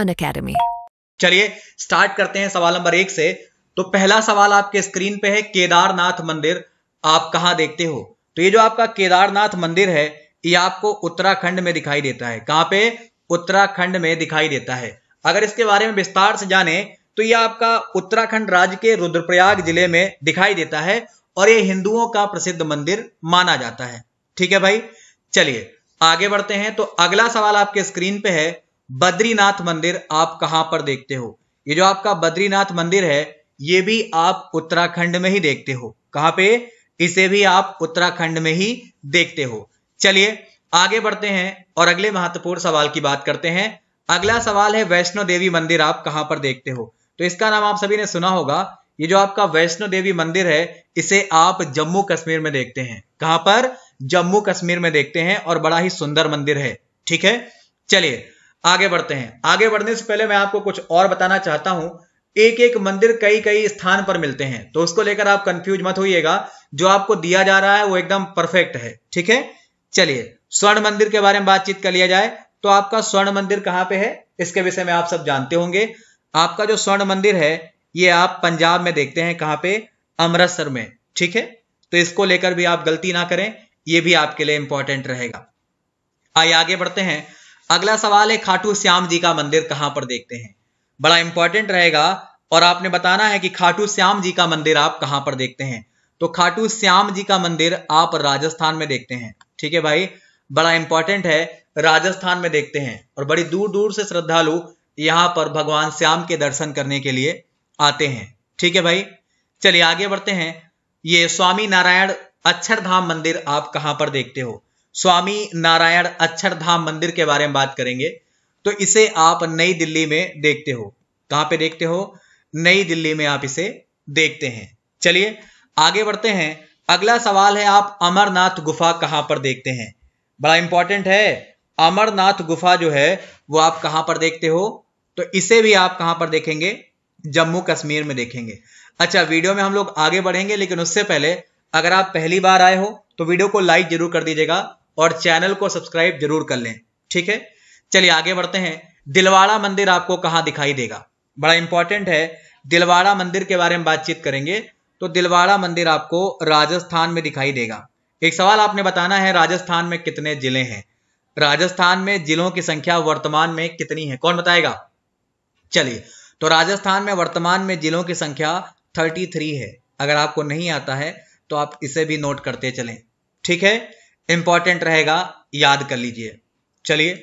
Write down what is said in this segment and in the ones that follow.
अन academy चलिए start करते हैं सवाल नंबर एक से तो पहला सवाल आपके स्क्रीन पे है केदारनाथ मंदिर आप कहाँ देखते हो तो ये जो आपका केदारनाथ मंदिर है ये आपको उत्तराखंड में दिखाई देता है कहां पे उत्तराखंड में दिखाई देता है अगर इसके बारे में विस्तार से जाने तो ये आपका उत्तराखंड राज्य के रुद्रप्रयाग जिले में दिखाई देता है और ये हिंदुओं का प्रसिद्ध मंदिर माना जाता है ठीक है भाई चलिए आगे बढ़ते हैं तो अगला सवाल आपके स्क्रीन पे है बद्रीनाथ मंदिर आप कहां पर देखते हो ये जो आपका बद्रीनाथ मंदिर है ये भी आप उत्तराखंड में ही देखते हो कहां पे इसे भी आप उत्तराखंड में ही देखते हो चलिए आगे बढ़ते हैं और अगले महत्वपूर्ण सवाल की बात करते हैं अगला सवाल है वैष्णो देवी मंदिर आप कहां पर देखते हो तो इसका नाम आप सभी ने सुना होगा ये जो आपका वैष्णो देवी मंदिर है इसे आप जम्मू कश्मीर में देखते हैं कहां पर जम्मू कश्मीर में देखते हैं और बड़ा ही सुंदर मंदिर है ठीक है चलिए आगे बढ़ते हैं आगे बढ़ने से पहले मैं आपको कुछ और बताना चाहता हूं एक एक मंदिर कई कई स्थान पर मिलते हैं तो उसको लेकर आप कंफ्यूज मत होइएगा जो आपको दिया जा रहा है वो एकदम परफेक्ट है ठीक है चलिए स्वर्ण मंदिर के बारे में बातचीत कर लिया जाए तो आपका स्वर्ण मंदिर कहां पे है इसके विषय में आप सब जानते होंगे आपका जो स्वर्ण मंदिर है ये आप पंजाब में देखते हैं कहां पे अमृतसर में ठीक है तो इसको लेकर भी आप गलती ना करें यह भी आपके लिए इंपॉर्टेंट रहेगा आइए आगे बढ़ते हैं अगला सवाल है खाटू श्याम जी का मंदिर कहां पर देखते हैं बड़ा इंपॉर्टेंट रहेगा और आपने बताना है कि खाटू श्याम जी का मंदिर आप कहां पर देखते हैं तो खाटू श्याम जी का मंदिर आप राजस्थान में देखते हैं ठीक है भाई बड़ा इंपॉर्टेंट है राजस्थान में देखते हैं और बड़ी दूर दूर से श्रद्धालु यहां पर भगवान श्याम के दर्शन करने के लिए आते हैं ठीक है भाई चलिए आगे बढ़ते हैं ये स्वामी नारायण अक्षरधाम मंदिर आप कहां पर देखते हो स्वामी नारायण अक्षरधाम मंदिर के बारे में बात करेंगे तो इसे आप नई दिल्ली में देखते हो कहां पे देखते हो नई दिल्ली में आप इसे देखते हैं चलिए आगे बढ़ते हैं अगला सवाल है आप अमरनाथ गुफा कहां पर देखते हैं बड़ा इंपॉर्टेंट है अमरनाथ गुफा जो है वो आप कहां पर देखते हो तो इसे भी आप कहां पर देखेंगे जम्मू कश्मीर में देखेंगे अच्छा वीडियो में हम लोग आगे बढ़ेंगे लेकिन उससे पहले अगर आप पहली बार आए हो तो वीडियो को लाइक जरूर कर दीजिएगा और चैनल को सब्सक्राइब जरूर कर लें ठीक है चलिए आगे बढ़ते हैं दिलवाड़ा मंदिर आपको कहां दिखाई देगा बड़ा इंपॉर्टेंट है दिलवाड़ा मंदिर के बारे में बातचीत करेंगे तो दिलवाड़ा मंदिर आपको राजस्थान में दिखाई देगा एक सवाल आपने बताना है राजस्थान में कितने जिले हैं राजस्थान में जिलों की संख्या वर्तमान में कितनी है कौन बताएगा चलिए तो राजस्थान में वर्तमान में जिलों की संख्या 33 है अगर आपको नहीं आता है तो आप इसे भी नोट करते चलें ठीक है इंपॉर्टेंट रहेगा याद कर लीजिए चलिए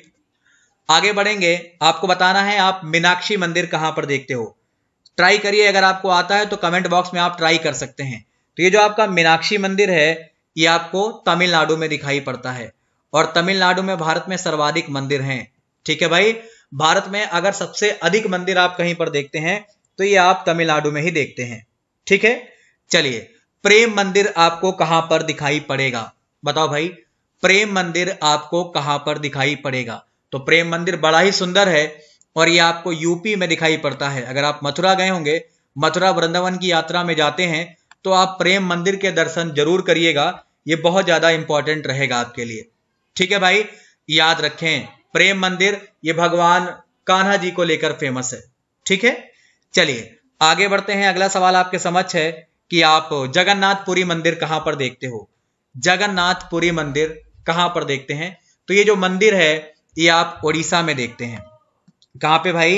आगे बढ़ेंगे आपको बताना है आप मीनाक्षी मंदिर कहां पर देखते हो ट्राई करिए अगर आपको आता है तो कमेंट बॉक्स में आप ट्राई कर सकते हैं तो ये जो आपका मीनाक्षी मंदिर है ये आपको तमिलनाडु में दिखाई पड़ता है और तमिलनाडु में भारत में सर्वाधिक मंदिर हैं ठीक है भाई भारत में अगर सबसे अधिक मंदिर आप कहीं पर देखते हैं तो ये आप तमिलनाडु में ही देखते हैं ठीक है चलिए प्रेम मंदिर आपको कहां पर दिखाई पड़ेगा बताओ भाई प्रेम मंदिर आपको कहां पर दिखाई पड़ेगा तो प्रेम मंदिर बड़ा ही सुंदर है और ये आपको यूपी में दिखाई पड़ता है अगर आप मथुरा गए होंगे मथुरा वृंदावन की यात्रा में जाते हैं तो आप प्रेम मंदिर के दर्शन जरूर करिएगा ये बहुत ज्यादा इंपॉर्टेंट रहेगा आपके लिए ठीक है भाई याद रखें प्रेम मंदिर ये भगवान कान्हा जी को लेकर फेमस है ठीक है चलिए आगे बढ़ते हैं अगला सवाल आपके समक्ष है कि आप जगन्नाथपुरी मंदिर कहां पर देखते हो जगन्नाथपुरी मंदिर कहां पर देखते हैं तो ये जो मंदिर है ये आप ओडिशा में देखते हैं कहां पे भाई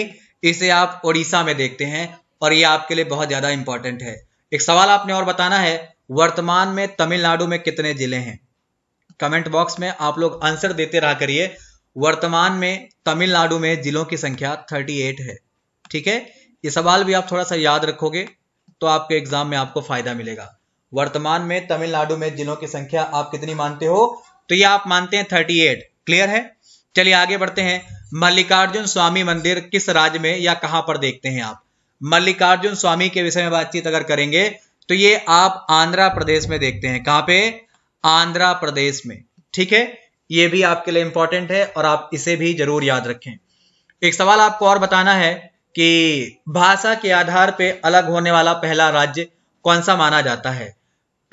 इसे आप ओडिशा में देखते हैं और ये आपके लिए बहुत ज़्यादा इंपॉर्टेंट है एक सवाल आपने और बताना है वर्तमान में तमिलनाडु में कितने जिले हैं कमेंट बॉक्स में आप लोग आंसर देते रहा करिए वर्तमान में तमिलनाडु में जिलों की संख्या 38 है ठीक है ये सवाल भी आप थोड़ा सा याद रखोगे तो आपके एग्जाम में आपको फायदा मिलेगा वर्तमान में तमिलनाडु में जिलों की संख्या आप कितनी मानते हो तो ये आप मानते हैं थर्टी एट क्लियर है चलिए आगे बढ़ते हैं मल्लिकार्जुन स्वामी मंदिर किस राज्य में या कहां पर देखते हैं आप मल्लिकार्जुन स्वामी के विषय में बातचीत अगर करेंगे तो ये आप आंध्र प्रदेश में देखते हैं कहां पे आंध्र प्रदेश में ठीक है ये भी आपके लिए इंपॉर्टेंट है और आप इसे भी जरूर याद रखें एक सवाल आपको और बताना है कि भाषा के आधार पर अलग होने वाला पहला राज्य कौन सा माना जाता है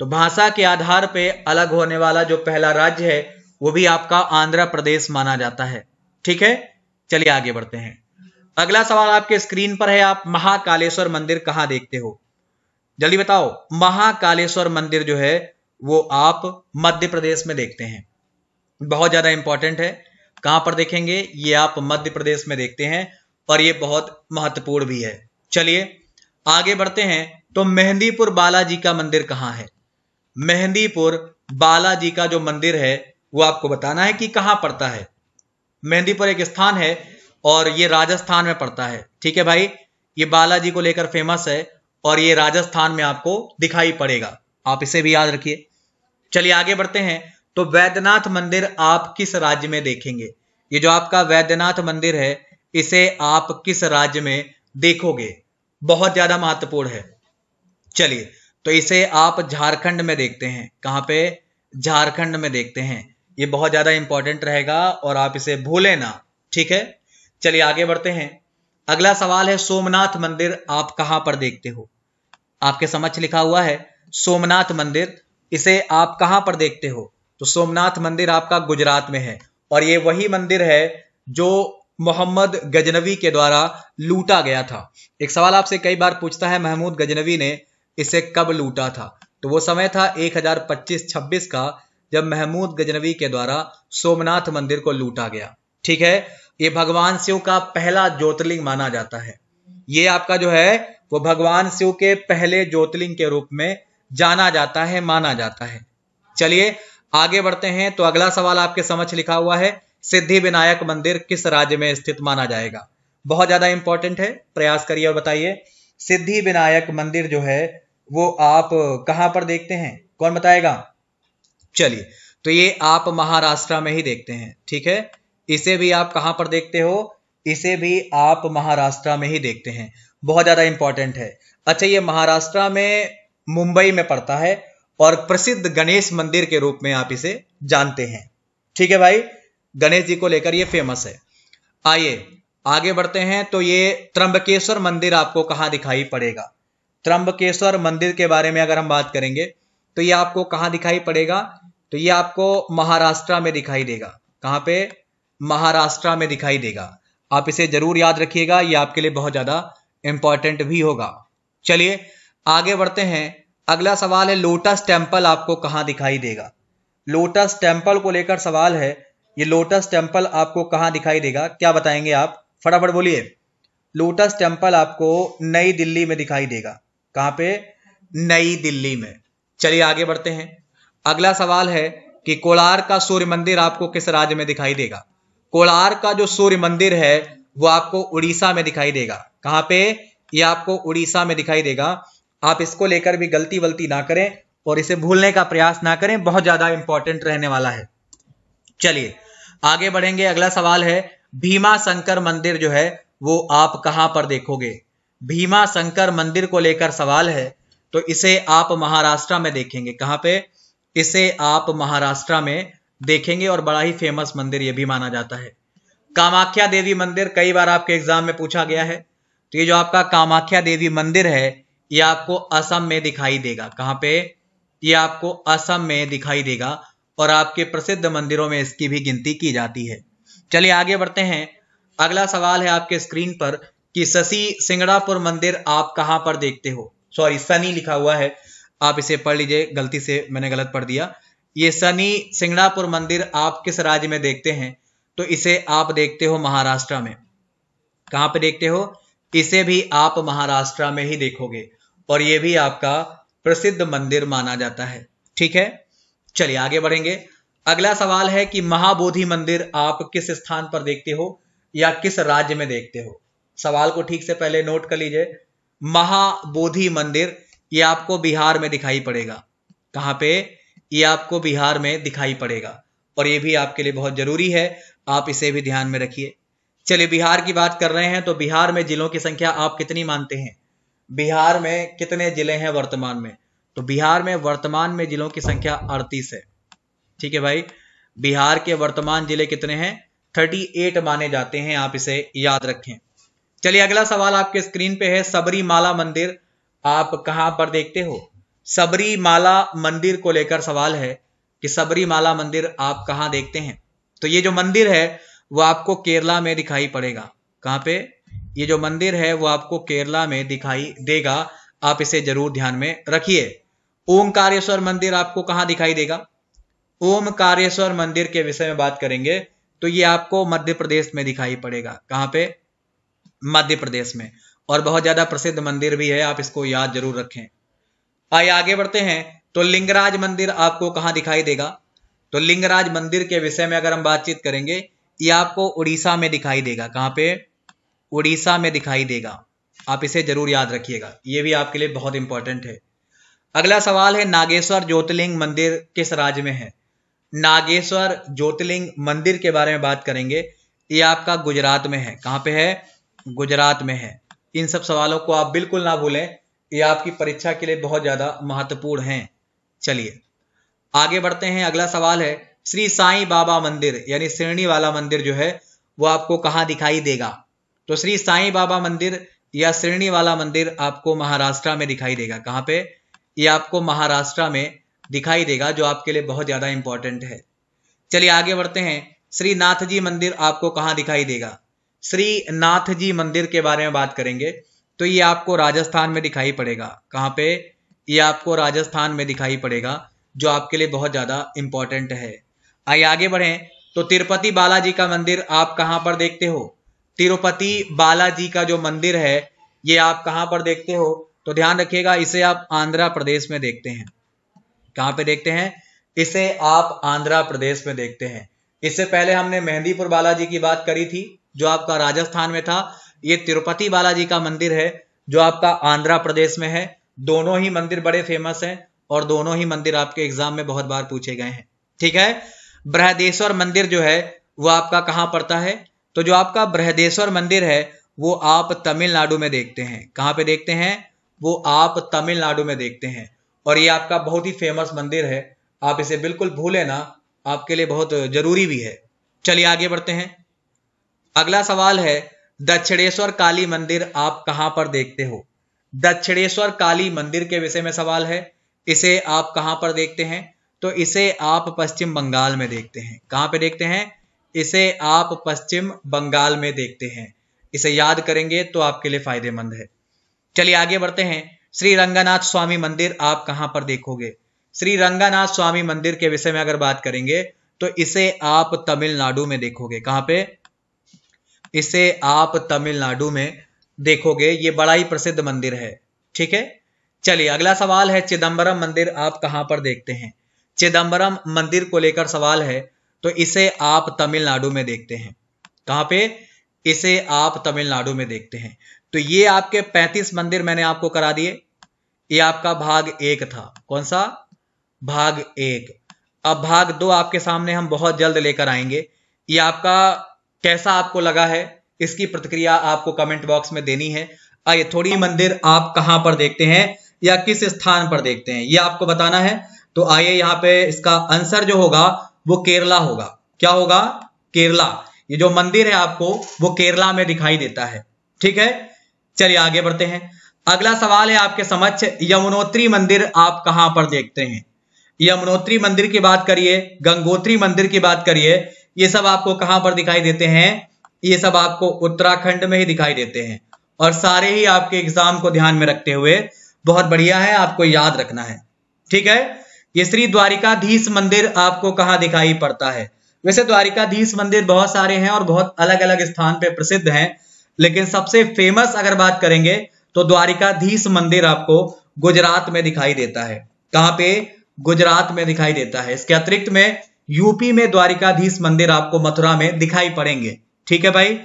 तो भाषा के आधार पे अलग होने वाला जो पहला राज्य है वो भी आपका आंध्र प्रदेश माना जाता है ठीक है चलिए आगे बढ़ते हैं अगला सवाल आपके स्क्रीन पर है आप महाकालेश्वर मंदिर कहां देखते हो जल्दी बताओ महाकालेश्वर मंदिर जो है वो आप मध्य प्रदेश में देखते हैं बहुत ज्यादा इंपॉर्टेंट है कहां पर देखेंगे ये आप मध्य प्रदेश में देखते हैं और ये बहुत महत्वपूर्ण भी है चलिए आगे बढ़ते हैं तो मेहंदीपुर बालाजी का मंदिर कहाँ है मेहंदीपुर बालाजी का जो मंदिर है वो आपको बताना है कि कहां पड़ता है मेहंदीपुर एक स्थान है और ये राजस्थान में पड़ता है ठीक है भाई ये बालाजी को लेकर फेमस है और ये राजस्थान में आपको दिखाई पड़ेगा आप इसे भी याद रखिए चलिए आगे बढ़ते हैं तो वैद्यनाथ मंदिर आप किस राज्य में देखेंगे ये जो आपका वैद्यनाथ मंदिर है इसे आप किस राज्य में देखोगे बहुत ज्यादा महत्वपूर्ण है चलिए तो इसे आप झारखंड में देखते हैं कहाँ पे झारखंड में देखते हैं ये बहुत ज़्यादा इंपॉर्टेंट रहेगा और आप इसे भूले ना ठीक है चलिए आगे बढ़ते हैं अगला सवाल है सोमनाथ मंदिर आप कहाँ पर देखते हो आपके समक्ष लिखा हुआ है सोमनाथ मंदिर इसे आप कहाँ पर देखते हो तो सोमनाथ मंदिर आपका गुजरात में है और ये वही मंदिर है जो मोहम्मद गजनवी के द्वारा लूटा गया था एक सवाल आपसे कई बार पूछता है महमूद गजनवी ने इसे कब लूटा था तो वो समय था 1025-26 का जब महमूद गजनवी के द्वारा सोमनाथ मंदिर को लूटा गया ठीक है ये भगवान शिव का पहला ज्योतिर्लिंग माना जाता है ये आपका जो है वो भगवान शिव के पहले ज्योतिर्लिंग के रूप में जाना जाता है माना जाता है चलिए आगे बढ़ते हैं तो अगला सवाल आपके समझ लिखा हुआ है सिद्धि विनायक मंदिर किस राज्य में स्थित माना जाएगा बहुत ज्यादा इंपॉर्टेंट है प्रयास करिए और बताइए सिद्धि विनायक मंदिर जो है वो आप कहां पर देखते हैं कौन बताएगा चलिए तो ये आप महाराष्ट्र में ही देखते हैं ठीक है इसे भी आप कहां पर देखते हो इसे भी आप महाराष्ट्र में ही देखते हैं बहुत ज़्यादा इंपॉर्टेंट है अच्छा ये महाराष्ट्र में मुंबई में पड़ता है और प्रसिद्ध गणेश मंदिर के रूप में आप इसे जानते हैं ठीक है भाई गणेश जी को लेकर ये फेमस है आइए आगे बढ़ते हैं तो ये त्रंबकेश्वर मंदिर आपको कहां दिखाई पड़ेगा त्रंबकेश्वर मंदिर के बारे में अगर हम बात करेंगे तो ये आपको कहाँ दिखाई पड़ेगा तो ये आपको महाराष्ट्र में दिखाई देगा कहाँ पे महाराष्ट्र में दिखाई देगा आप इसे जरूर याद रखिएगा ये आपके लिए बहुत ज़्यादा इंपॉर्टेंट भी होगा चलिए आगे बढ़ते हैं अगला सवाल है लोटस टेम्पल आपको कहाँ दिखाई देगा लोटस टेम्पल को लेकर सवाल है ये लोटस टेम्पल आपको कहाँ दिखाई देगा क्या बताएंगे आप फटाफट बोलिए लोटस टेम्पल आपको नई दिल्ली में दिखाई देगा कहां पे नई दिल्ली में चलिए आगे बढ़ते हैं अगला सवाल है कि कोलार का सूर्य मंदिर आपको किस राज्य में दिखाई देगा कोलार का जो सूर्य मंदिर है वो आपको उड़ीसा में दिखाई देगा कहां पे ये आपको उड़ीसा में दिखाई देगा आप इसको लेकर भी गलती वलती ना करें और इसे भूलने का प्रयास ना करें बहुत ज्यादा इंपॉर्टेंट रहने वाला है चलिए आगे बढ़ेंगे अगला सवाल है भीमा शंकर मंदिर जो है वो आप कहां पर देखोगे भीमा शंकर मंदिर को लेकर सवाल है तो इसे आप महाराष्ट्र में देखेंगे कहां पे इसे आप महाराष्ट्र में देखेंगे और बड़ा ही फेमस मंदिर यह भी माना जाता है कामाख्या देवी मंदिर कई बार आपके एग्जाम में पूछा गया है तो ये जो आपका कामाख्या देवी मंदिर है ये आपको असम में दिखाई देगा कहां पे ये आपको असम में दिखाई देगा और आपके प्रसिद्ध मंदिरों में इसकी भी गिनती की जाती है चलिए आगे बढ़ते हैं अगला सवाल है आपके स्क्रीन पर कि शशि सिंगड़ापुर मंदिर आप कहां पर देखते हो सॉरी सनी लिखा हुआ है आप इसे पढ़ लीजिए गलती से मैंने गलत पढ़ दिया ये सनी सिंगड़ापुर मंदिर आप किस राज्य में देखते हैं तो इसे आप देखते हो महाराष्ट्र में कहां पर देखते हो इसे भी आप महाराष्ट्र में ही देखोगे और ये भी आपका प्रसिद्ध मंदिर माना जाता है ठीक है चलिए आगे बढ़ेंगे अगला सवाल है कि महाबोधि मंदिर आप किस स्थान पर देखते हो या किस राज्य में देखते हो सवाल को ठीक से पहले नोट कर लीजिए महाबोधि मंदिर ये आपको बिहार में दिखाई पड़ेगा कहां पे ये आपको बिहार में दिखाई पड़ेगा और ये भी आपके लिए बहुत जरूरी है आप इसे भी ध्यान में रखिए चलिए बिहार की बात कर रहे हैं तो बिहार में जिलों की संख्या आप कितनी मानते हैं बिहार में कितने जिले हैं वर्तमान में तो बिहार में वर्तमान में जिलों की संख्या अड़तीस है ठीक है भाई बिहार के वर्तमान जिले कितने हैं 38 माने जाते हैं आप इसे याद रखें चलिए अगला सवाल आपके स्क्रीन पे है सबरी माला मंदिर आप कहां पर देखते हो सबरी माला मंदिर को लेकर सवाल है कि सबरी माला मंदिर आप कहां देखते हैं तो ये जो मंदिर है वो आपको केरला में दिखाई पड़ेगा कहां पे ये जो मंदिर है वो आपको केरला में दिखाई देगा आप इसे जरूर ध्यान में रखिए ओमकारेश्वर मंदिर आपको कहां दिखाई देगा ओमकारेश्वर मंदिर के विषय में बात करेंगे तो ये आपको मध्य प्रदेश में दिखाई पड़ेगा कहां पे मध्य प्रदेश में और बहुत ज़्यादा प्रसिद्ध मंदिर भी है आप इसको याद जरूर रखें आइए आगे बढ़ते हैं तो लिंगराज मंदिर आपको कहां दिखाई देगा तो लिंगराज मंदिर के विषय में अगर हम बातचीत करेंगे ये आपको उड़ीसा में दिखाई देगा कहां पे उड़ीसा में दिखाई देगा आप इसे जरूर याद रखिएगा ये भी आपके लिए बहुत इंपॉर्टेंट है अगला सवाल है नागेश्वर ज्योतिर्लिंग मंदिर किस राज्य में है नागेश्वर ज्योतिर्लिंग मंदिर के बारे में बात करेंगे ये आपका गुजरात में है कहां पे है गुजरात में है इन सब सवालों को आप बिल्कुल ना भूलें ये आपकी परीक्षा के लिए बहुत ज़्यादा महत्वपूर्ण हैं चलिए आगे बढ़ते हैं अगला सवाल है श्री साईं बाबा मंदिर यानी श्रेणी वाला मंदिर जो है वो आपको कहाँ दिखाई देगा तो श्री साईं बाबा मंदिर या श्रेणी वाला मंदिर आपको महाराष्ट्र में दिखाई देगा कहाँ पे ये आपको महाराष्ट्र में दिखाई देगा जो आपके लिए बहुत ज़्यादा इंपॉर्टेंट है चलिए आगे बढ़ते हैं श्री नाथ जी मंदिर आपको कहाँ दिखाई देगा श्री नाथ जी मंदिर के बारे में बात करेंगे तो ये आपको राजस्थान में दिखाई पड़ेगा कहाँ पे ये आपको राजस्थान में दिखाई पड़ेगा जो आपके लिए बहुत ज़्यादा इंपॉर्टेंट है आइए आगे बढ़े तो तिरुपति बालाजी का मंदिर आप कहाँ पर देखते हो तिरुपति बालाजी का जो मंदिर है ये आप कहाँ पर देखते हो तो ध्यान रखिएगा इसे आप आंध्र प्रदेश में देखते हैं कहाँ पे देखते हैं इसे आप आंध्र प्रदेश में देखते हैं इससे पहले हमने मेहंदीपुर बालाजी की बात करी थी जो आपका राजस्थान में था ये तिरुपति बालाजी का मंदिर है जो आपका आंध्र प्रदेश में है दोनों ही मंदिर बड़े फेमस हैं और दोनों ही मंदिर आपके एग्जाम में बहुत बार पूछे गए हैं ठीक है बृहदेश्वर मंदिर जो है वो आपका कहां पड़ता है तो जो आपका बृहदेश्वर मंदिर है वो आप तमिलनाडु में देखते हैं कहाँ पे देखते हैं वो आप तमिलनाडु में देखते हैं और ये आपका बहुत ही फेमस मंदिर है आप इसे बिल्कुल भूले ना आपके लिए बहुत जरूरी भी है चलिए आगे बढ़ते हैं अगला सवाल है दक्षिणेश्वर काली मंदिर आप कहां पर देखते हो दक्षिणेश्वर काली मंदिर के विषय में सवाल है इसे आप कहां पर देखते हैं तो इसे आप पश्चिम बंगाल में देखते हैं कहां पे देखते हैं इसे आप पश्चिम बंगाल में देखते हैं इसे याद करेंगे तो आपके लिए फायदेमंद है चलिए आगे बढ़ते हैं श्री रंगानाथ स्वामी मंदिर आप कहां पर देखोगे श्री रंगानाथ स्वामी मंदिर के विषय में अगर बात करेंगे तो इसे आप तमिलनाडु में देखोगे कहां पे इसे आप तमिलनाडु में देखोगे ये बड़ा ही प्रसिद्ध मंदिर है ठीक है चलिए अगला सवाल है चिदम्बरम मंदिर आप कहां पर देखते हैं चिदम्बरम मंदिर को लेकर सवाल है तो इसे आप तमिलनाडु में देखते हैं कहां पे इसे आप तमिलनाडु में देखते हैं तो ये आपके 35 मंदिर मैंने आपको करा दिए ये आपका भाग एक था कौन सा भाग एक अब भाग दो आपके सामने हम बहुत जल्द लेकर आएंगे ये आपका कैसा आपको लगा है इसकी प्रतिक्रिया आपको कमेंट बॉक्स में देनी है आइए थोड़ी मंदिर आप कहां पर देखते हैं या किस स्थान पर देखते हैं ये आपको बताना है तो आइए यहाँ पे इसका आंसर जो होगा वो केरला होगा क्या होगा केरला ये जो मंदिर है आपको वो केरला में दिखाई देता है ठीक है चलिए आगे बढ़ते हैं अगला सवाल है आपके समक्ष यमुनोत्री मंदिर आप कहां पर देखते हैं यमुनोत्री मंदिर की बात करिए गंगोत्री मंदिर की बात करिए ये सब आपको कहाँ पर दिखाई देते हैं ये सब आपको उत्तराखंड में ही दिखाई देते हैं और सारे ही आपके एग्जाम को ध्यान में रखते हुए बहुत बढ़िया है आपको याद रखना है ठीक है ये श्री द्वारिकाधीश मंदिर आपको कहाँ दिखाई पड़ता है वैसे द्वारिकाधीश मंदिर बहुत सारे हैं और बहुत अलग अलग स्थान पर प्रसिद्ध हैं लेकिन सबसे फेमस अगर बात करेंगे तो द्वारिकाधीश मंदिर आपको गुजरात में दिखाई देता है कहाँ पे गुजरात में दिखाई देता है इसके अतिरिक्त में यूपी में द्वारिकाधीश मंदिर आपको मथुरा में दिखाई पड़ेंगे ठीक है भाई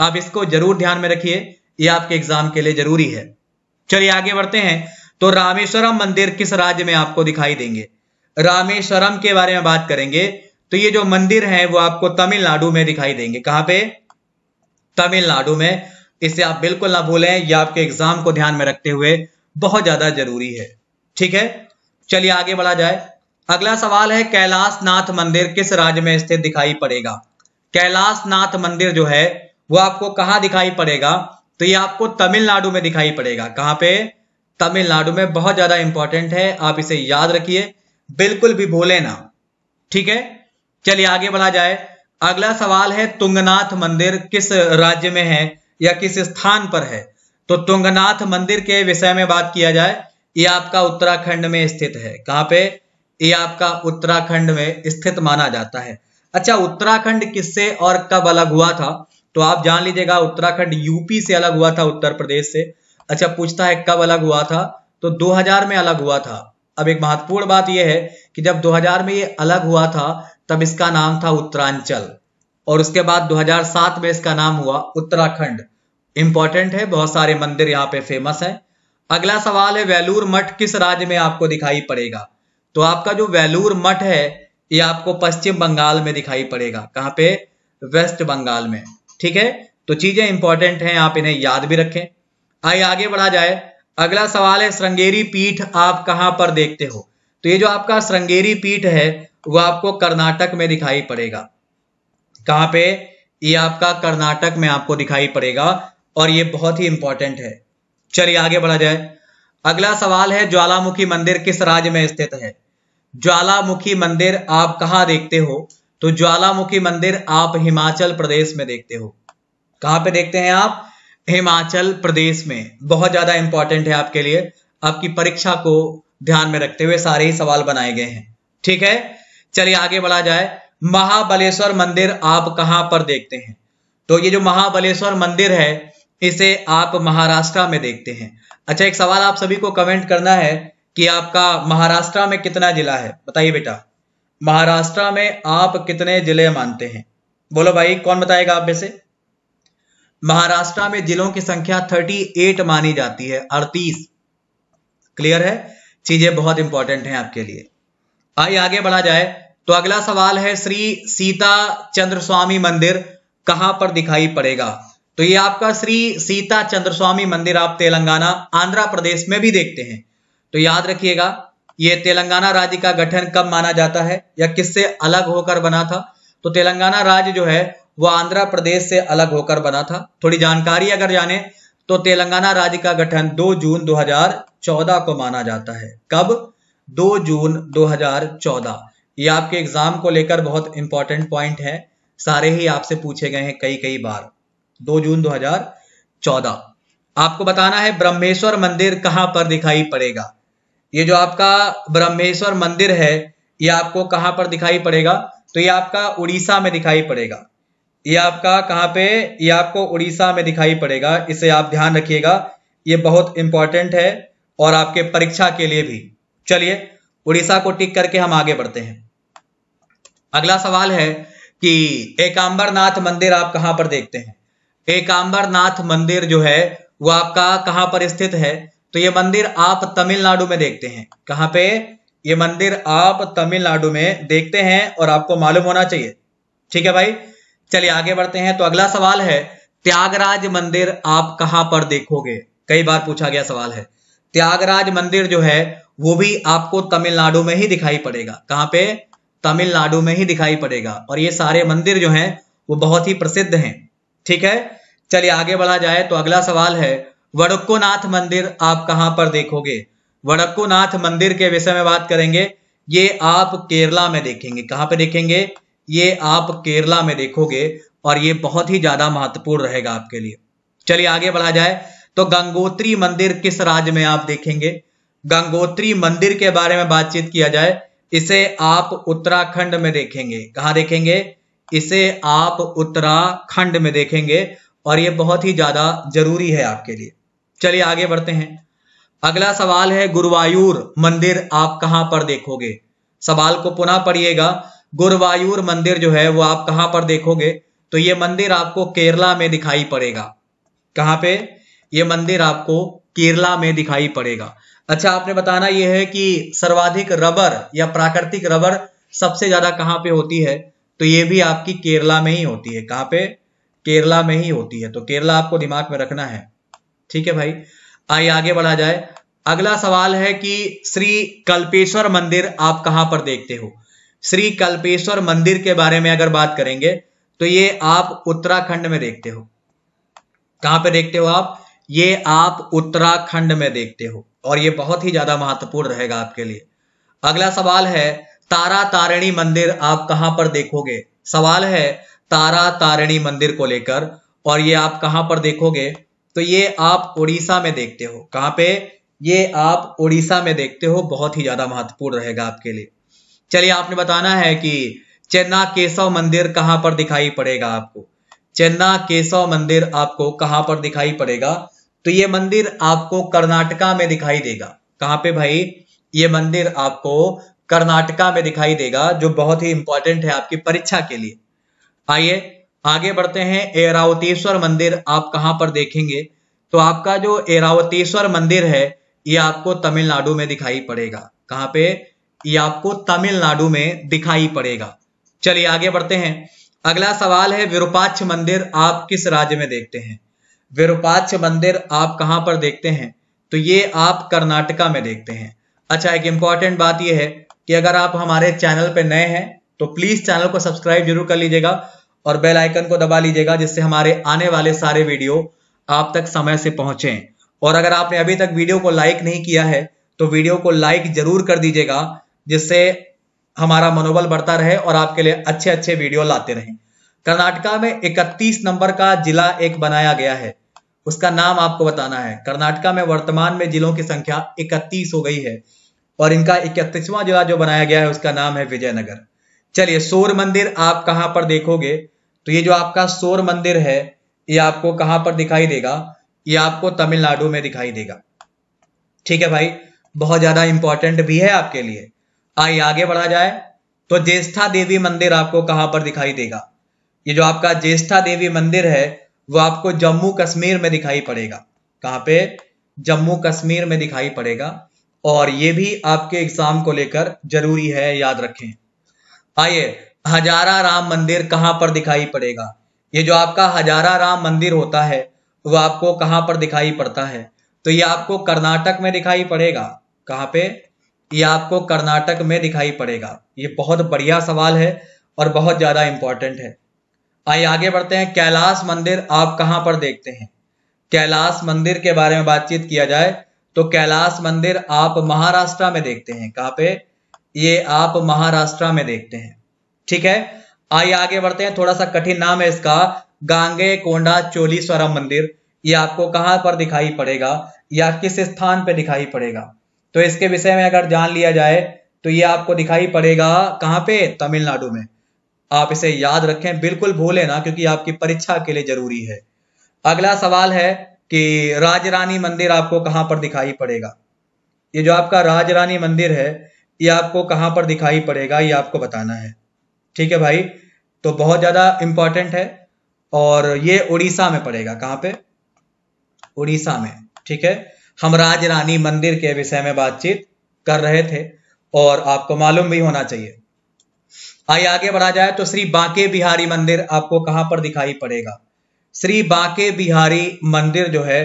आप इसको जरूर ध्यान में रखिए यह आपके एग्जाम के लिए जरूरी है चलिए आगे बढ़ते हैं तो रामेश्वरम मंदिर किस राज्य में आपको दिखाई देंगे रामेश्वरम के बारे में बात करेंगे तो ये जो मंदिर है वो आपको तमिलनाडु में दिखाई देंगे कहां पे तमिलनाडु में इसे आप बिल्कुल ना भूलें यह आपके एग्जाम को ध्यान में रखते हुए बहुत ज्यादा जरूरी है ठीक है चलिए आगे बढ़ा जाए अगला सवाल है कैलाश नाथ मंदिर किस राज्य में स्थित दिखाई पड़ेगा कैलाश नाथ मंदिर जो है वो आपको कहा दिखाई पड़ेगा तो ये आपको तमिलनाडु में दिखाई पड़ेगा कहाँ पे तमिलनाडु में बहुत ज्यादा इंपॉर्टेंट है आप इसे याद रखिए बिल्कुल भी भूले ना ठीक है चलिए आगे बढ़ा जाए अगला सवाल है तुंगनाथ मंदिर किस राज्य में है या किस स्थान पर है तो तुंगनाथ मंदिर के विषय में बात किया जाए ये आपका उत्तराखंड में स्थित है कहाँ पे ये आपका उत्तराखंड में स्थित माना जाता है अच्छा उत्तराखंड किससे और कब अलग हुआ था तो आप जान लीजिएगा उत्तराखंड यूपी से अलग हुआ था उत्तर प्रदेश से अच्छा पूछता है कब अलग हुआ था तो 2000 में अलग हुआ था अब एक महत्वपूर्ण बात यह है कि जब 2000 में ये अलग हुआ था तब इसका नाम था उत्तरांचल और उसके बाद 2007 में इसका नाम हुआ उत्तराखंड इंपॉर्टेंट है बहुत सारे मंदिर यहाँ पे फेमस है अगला सवाल है वेलूर मठ किस राज्य में आपको दिखाई पड़ेगा तो आपका जो वेलूर मठ है ये आपको पश्चिम बंगाल में दिखाई पड़ेगा कहाँ पे वेस्ट बंगाल में ठीक है तो चीजें इंपॉर्टेंट हैं आप इन्हें याद भी रखें आइए आगे बढ़ा जाए अगला सवाल है श्रृंगेरी पीठ आप कहां पर देखते हो तो ये जो आपका श्रृंगेरी पीठ है वो आपको कर्नाटक में दिखाई पड़ेगा कहां पे ये आपका कर्नाटक में आपको दिखाई पड़ेगा और ये बहुत ही इंपॉर्टेंट है चलिए आगे बढ़ा जाए अगला सवाल है ज्वालामुखी मंदिर किस राज्य में स्थित है ज्वालामुखी मंदिर आप कहाँ देखते हो तो ज्वालामुखी मंदिर आप हिमाचल प्रदेश में देखते हो कहां पे देखते हैं आप हिमाचल प्रदेश में बहुत ज्यादा इंपॉर्टेंट है आपके लिए आपकी परीक्षा को ध्यान में रखते हुए सारे ही सवाल बनाए गए हैं ठीक है चलिए आगे बढ़ा जाए महाबलेश्वर मंदिर आप कहां पर देखते हैं तो ये जो महाबलेश्वर मंदिर है इसे आप महाराष्ट्र में देखते हैं अच्छा एक सवाल आप सभी को कमेंट करना है कि आपका महाराष्ट्र में कितना जिला है बताइए बेटा महाराष्ट्र में आप कितने जिले मानते हैं बोलो भाई कौन बताएगा आप में से महाराष्ट्र में जिलों की संख्या 38 मानी जाती है अड़तीस क्लियर है चीजें बहुत इंपॉर्टेंट हैं आपके लिए आइए आगे बढ़ा जाए तो अगला सवाल है श्री सीता चंद्र स्वामी मंदिर कहां पर दिखाई पड़ेगा तो ये आपका श्री सीता चंद्र स्वामी मंदिर आप तेलंगाना आंध्र प्रदेश में भी देखते हैं तो याद रखिएगा ये तेलंगाना राज्य का गठन कब माना जाता है या किससे अलग होकर बना था तो तेलंगाना राज्य जो है वह आंध्र प्रदेश से अलग होकर बना था थोड़ी जानकारी अगर जाने तो तेलंगाना राज्य का गठन 2 जून 2014 को माना जाता है कब 2 जून 2014 ये आपके एग्जाम को लेकर बहुत इंपॉर्टेंट पॉइंट है सारे ही आपसे पूछे गए हैं कई कई बार दो जून दो आपको बताना है ब्रह्मेश्वर मंदिर कहां पर दिखाई पड़ेगा ये जो आपका ब्रह्मेश्वर मंदिर है ये आपको कहां पर दिखाई पड़ेगा तो ये आपका उड़ीसा में दिखाई पड़ेगा ये आपका कहां पे ये आपको उड़ीसा में दिखाई पड़ेगा इसे आप ध्यान रखिएगा ये बहुत इंपॉर्टेंट है और आपके परीक्षा के लिए भी चलिए उड़ीसा को टिक करके हम आगे बढ़ते हैं अगला सवाल है कि एकाम्बरनाथ मंदिर आप कहां पर देखते हैं एकाम्बरनाथ मंदिर जो है वो आपका कहां पर स्थित है तो ये मंदिर आप तमिलनाडु में देखते हैं कहां पे ये मंदिर आप तमिलनाडु में देखते हैं और आपको मालूम होना चाहिए ठीक है भाई चलिए आगे बढ़ते हैं तो अगला सवाल है त्यागराज मंदिर आप कहां पर देखोगे कई बार पूछा गया सवाल है त्यागराज मंदिर जो है वो भी आपको तमिलनाडु में ही दिखाई पड़ेगा कहाँ पे तमिलनाडु में ही दिखाई पड़ेगा और ये सारे मंदिर जो हैं वो बहुत ही प्रसिद्ध हैं ठीक है चलिए आगे बढ़ा जाए तो अगला सवाल है वड़क्कोनाथ मंदिर आप कहां पर देखोगे वड़क्कोनाथ मंदिर के विषय में बात करेंगे ये आप केरला में देखेंगे कहां पर देखेंगे ये आप केरला में देखोगे और ये बहुत ही ज्यादा महत्वपूर्ण रहेगा आपके लिए चलिए आगे बढ़ा जाए तो गंगोत्री मंदिर किस राज्य में आप देखेंगे गंगोत्री मंदिर के बारे में बातचीत किया जाए इसे आप उत्तराखंड में देखेंगे कहा देखेंगे इसे आप उत्तराखंड में देखेंगे और ये बहुत ही ज़्यादा जरूरी है आपके लिए चलिए आगे बढ़ते हैं अगला सवाल है गुरुवायूर मंदिर आप कहां पर देखोगे सवाल को पुनः पढ़िएगा गुरुवायूर मंदिर जो है वो आप कहां पर देखोगे तो ये मंदिर आपको केरला में दिखाई पड़ेगा कहां पे ये मंदिर आपको केरला में दिखाई पड़ेगा अच्छा आपने बताना यह है कि सर्वाधिक रबर या प्राकृतिक रबर सबसे ज्यादा कहां पे होती है तो ये भी आपकी केरला में ही होती है कहां पे केरला में ही होती है तो केरला आपको दिमाग में रखना है ठीक है भाई आइए आगे बढ़ा जाए अगला सवाल है कि श्री कल्पेश्वर मंदिर आप कहां पर देखते हो श्री कल्पेश्वर मंदिर के बारे में अगर बात करेंगे तो ये आप उत्तराखंड में देखते हो कहां पर देखते हो आप ये आप उत्तराखंड में देखते हो और ये बहुत ही ज्यादा महत्वपूर्ण रहेगा आपके लिए अगला सवाल है तारा तारिणी मंदिर आप कहां पर देखोगे सवाल है तारा तारिणी मंदिर को लेकर और ये आप कहाँ पर देखोगे तो ये आप उड़ीसा में देखते हो कहां पे ये आप उड़ीसा में देखते हो बहुत ही ज्यादा महत्वपूर्ण रहेगा आपके लिए चलिए आपने बताना है कि चेन्ना केशव मंदिर कहाँ पर दिखाई पड़ेगा आपको चेन्ना केशव मंदिर आपको कहाँ पर दिखाई पड़ेगा तो ये मंदिर आपको कर्नाटका में दिखाई देगा कहाँ पे भाई ये मंदिर आपको कर्नाटका में दिखाई देगा जो बहुत ही इंपॉर्टेंट है आपकी परीक्षा के लिए आइए आगे बढ़ते हैं एरावतीश्वर मंदिर आप कहां पर देखेंगे तो आपका जो एरावतीश्वर मंदिर है ये आपको तमिलनाडु में दिखाई पड़ेगा कहां पे ये आपको तमिलनाडु में दिखाई पड़ेगा चलिए आगे बढ़ते हैं अगला सवाल है विरूपाक्ष मंदिर आप किस राज्य में देखते हैं विरूपाक्ष मंदिर आप कहां पर देखते हैं तो ये आप कर्नाटका में देखते हैं अच्छा एक इंपॉर्टेंट बात यह है कि अगर आप हमारे चैनल पर नए हैं तो प्लीज चैनल को सब्सक्राइब जरूर कर लीजिएगा और बेल आइकन को दबा लीजिएगा जिससे हमारे आने वाले सारे वीडियो आप तक समय से पहुंचे और अगर आपने अभी तक वीडियो को लाइक नहीं किया है तो वीडियो को लाइक जरूर कर दीजिएगा जिससे हमारा मनोबल बढ़ता रहे और आपके लिए अच्छे अच्छे वीडियो लाते रहे कर्नाटका में इकतीस नंबर का जिला एक बनाया गया है उसका नाम आपको बताना है कर्नाटका में वर्तमान में जिलों की संख्या 31 हो गई है और इनका इकतीसवां जिला जो बनाया गया है उसका नाम है विजयनगर चलिए सोर मंदिर आप कहां पर देखोगे तो ये जो आपका सोर मंदिर है ये आपको कहां पर दिखाई देगा ये आपको तमिलनाडु में दिखाई देगा ठीक है भाई बहुत ज्यादा इंपॉर्टेंट भी है आपके लिए आइए आगे बढ़ा जाए तो ज्येष्ठा देवी मंदिर आपको कहां पर दिखाई देगा ये जो आपका ज्येष्ठा देवी मंदिर है वो आपको जम्मू कश्मीर में दिखाई पड़ेगा कहां पे जम्मू कश्मीर में दिखाई पड़ेगा और ये भी आपके एग्जाम को लेकर जरूरी है याद रखें आइए हजारा राम मंदिर कहां पर दिखाई पड़ेगा ये जो आपका हजारा राम मंदिर होता है वो आपको कहां पर दिखाई पड़ता है तो ये आपको कर्नाटक में दिखाई पड़ेगा कहां पे ये आपको कर्नाटक में दिखाई पड़ेगा ये बहुत बढ़िया सवाल है और बहुत ज़्यादा इंपॉर्टेंट है आइए आगे बढ़ते हैं कैलाश मंदिर आप कहां पर देखते हैं कैलाश मंदिर के बारे में बातचीत किया जाए तो कैलाश मंदिर आप महाराष्ट्र में देखते हैं कहाँ पे ये आप महाराष्ट्र में देखते हैं ठीक है आइए आगे बढ़ते हैं थोड़ा सा कठिन नाम है इसका गांगे कोंडा स्वरम मंदिर ये आपको कहां पर दिखाई पड़ेगा या किस स्थान पर दिखाई पड़ेगा तो इसके विषय में अगर जान लिया जाए तो ये आपको दिखाई पड़ेगा कहां पे तमिलनाडु में आप इसे याद रखें बिल्कुल भूले ना क्योंकि आपकी परीक्षा के लिए जरूरी है अगला सवाल है कि राजरानी मंदिर आपको कहां पर दिखाई पड़ेगा ये जो आपका राजरानी मंदिर है ये आपको कहां पर दिखाई पड़ेगा ये आपको बताना है ठीक है भाई तो बहुत ज़्यादा इंपॉर्टेंट है और ये उड़ीसा में पड़ेगा कहां पे उड़ीसा में ठीक है हम राज रानी मंदिर के विषय में बातचीत कर रहे थे और आपको मालूम भी होना चाहिए आइए आगे बढ़ा जाए तो श्री बांके बिहारी मंदिर आपको कहां पर दिखाई पड़ेगा श्री बांके बिहारी मंदिर जो है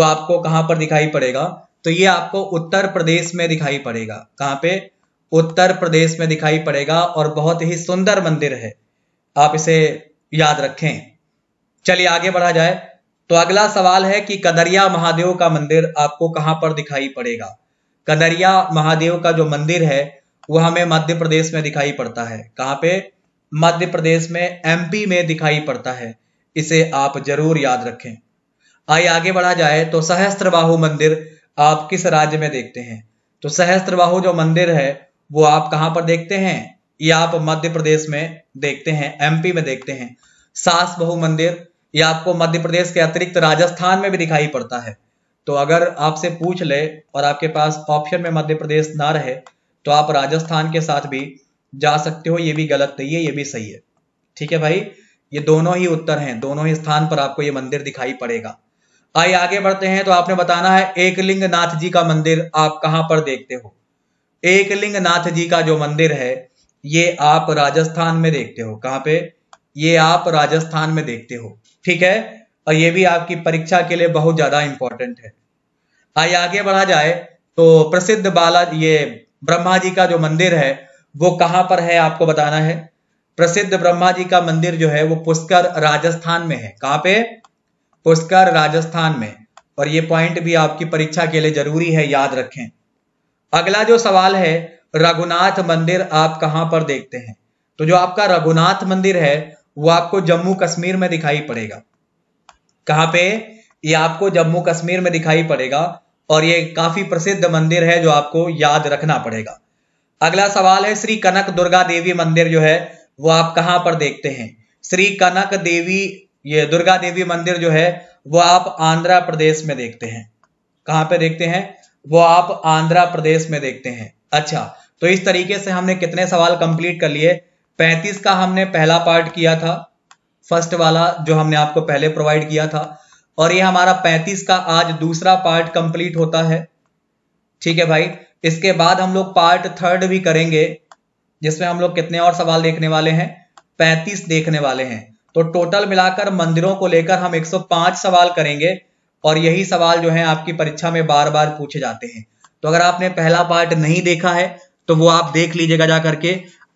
वह आपको कहां पर दिखाई पड़ेगा तो ये आपको उत्तर प्रदेश में दिखाई पड़ेगा कहाँ पे उत्तर प्रदेश में दिखाई पड़ेगा और बहुत ही सुंदर मंदिर है आप इसे याद रखें चलिए आगे बढ़ा जाए तो अगला सवाल है कि कदरिया महादेव का मंदिर आपको कहां पर दिखाई पड़ेगा कदरिया महादेव का जो मंदिर है वह हमें मध्य प्रदेश में दिखाई पड़ता है कहाँ पे मध्य प्रदेश में एमपी में दिखाई पड़ता है इसे आप जरूर याद रखें आइए आगे बढ़ा जाए तो सहस्त्र मंदिर आप किस राज्य में देखते हैं तो सहस्त्र जो मंदिर है वो आप कहाँ पर देखते हैं ये आप मध्य प्रदेश में देखते हैं एमपी में देखते हैं सास बहु मंदिर ये आपको मध्य प्रदेश के अतिरिक्त राजस्थान में भी दिखाई पड़ता है तो अगर आपसे पूछ ले और आपके पास ऑप्शन में मध्य प्रदेश ना रहे तो आप राजस्थान के साथ भी जा सकते हो ये भी गलत नहीं है ये भी सही है ठीक है भाई ये दोनों ही उत्तर हैं दोनों ही स्थान पर आपको ये मंदिर दिखाई पड़ेगा आइए आगे बढ़ते हैं तो आपने बताना है एकलिंग नाथ जी का मंदिर आप कहां पर देखते हो एकलिंग नाथ जी का जो मंदिर है ये आप राजस्थान में देखते हो कहां पे ये आप राजस्थान में देखते हो ठीक है और ये भी आपकी परीक्षा के लिए बहुत ज्यादा इंपॉर्टेंट है आइए आगे बढ़ा जाए तो प्रसिद्ध बाला ये ब्रह्मा जी का जो मंदिर है वो कहां पर है आपको बताना है प्रसिद्ध ब्रह्मा जी का मंदिर जो है वो पुष्कर राजस्थान में है कहां पे पुष्कर राजस्थान में और ये पॉइंट भी आपकी परीक्षा के लिए जरूरी है याद रखें अगला जो सवाल है रघुनाथ मंदिर आप कहां पर देखते हैं तो जो आपका रघुनाथ मंदिर है वो आपको जम्मू कश्मीर में दिखाई पड़ेगा कहां पे ये आपको जम्मू कश्मीर में दिखाई पड़ेगा और ये काफी प्रसिद्ध मंदिर है जो आपको याद रखना पड़ेगा अगला सवाल है श्री कनक दुर्गा देवी मंदिर जो है वो आप कहां पर देखते हैं श्री कनक देवी ये दुर्गा देवी मंदिर जो है वो आप आंध्र प्रदेश में देखते हैं कहां पे देखते हैं वो आप आंध्र प्रदेश में देखते हैं अच्छा तो इस तरीके से हमने कितने सवाल कंप्लीट कर लिए 35 का हमने पहला पार्ट किया था फर्स्ट वाला जो हमने आपको पहले प्रोवाइड किया था और ये हमारा 35 का आज दूसरा पार्ट कंप्लीट होता है ठीक है भाई इसके बाद हम लोग पार्ट थर्ड भी करेंगे जिसमें हम लोग कितने और सवाल देखने वाले हैं 35 देखने वाले हैं तो टोटल मिलाकर मंदिरों को लेकर हम 105 सवाल करेंगे और यही सवाल जो है आपकी परीक्षा में बार बार पूछे जाते हैं तो अगर आपने पहला पार्ट नहीं देखा है तो वो आप देख लीजिएगा जाकर के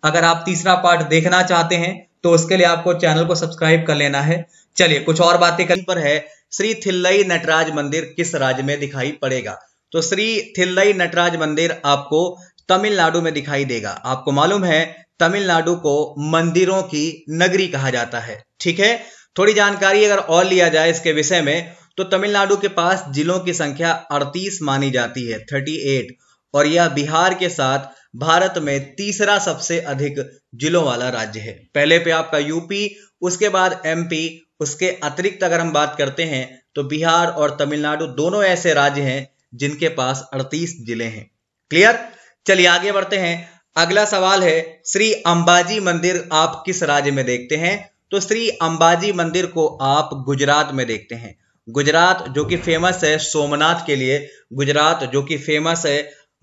अगर आप तीसरा पार्ट देखना चाहते हैं तो उसके लिए आपको चैनल को सब्सक्राइब कर लेना है चलिए कुछ और बातें कहीं पर है श्री थिल्लई नटराज मंदिर किस राज्य में दिखाई पड़ेगा तो श्री थिल्लई नटराज मंदिर आपको तमिलनाडु में दिखाई देगा आपको मालूम है तमिलनाडु को मंदिरों की नगरी कहा जाता है ठीक है थोड़ी जानकारी अगर और लिया जाए इसके विषय में तो तमिलनाडु के पास जिलों की संख्या 38 मानी जाती है 38 और यह बिहार के साथ भारत में तीसरा सबसे अधिक जिलों वाला राज्य है पहले पे आपका यूपी उसके बाद एमपी उसके अतिरिक्त अगर हम बात करते हैं तो बिहार और तमिलनाडु दोनों ऐसे राज्य हैं जिनके पास 38 जिले हैं क्लियर चलिए आगे बढ़ते हैं अगला सवाल है श्री अंबाजी मंदिर आप किस राज्य में देखते हैं तो श्री अंबाजी मंदिर को आप गुजरात में देखते हैं गुजरात जो कि फेमस है सोमनाथ के लिए गुजरात जो कि फेमस है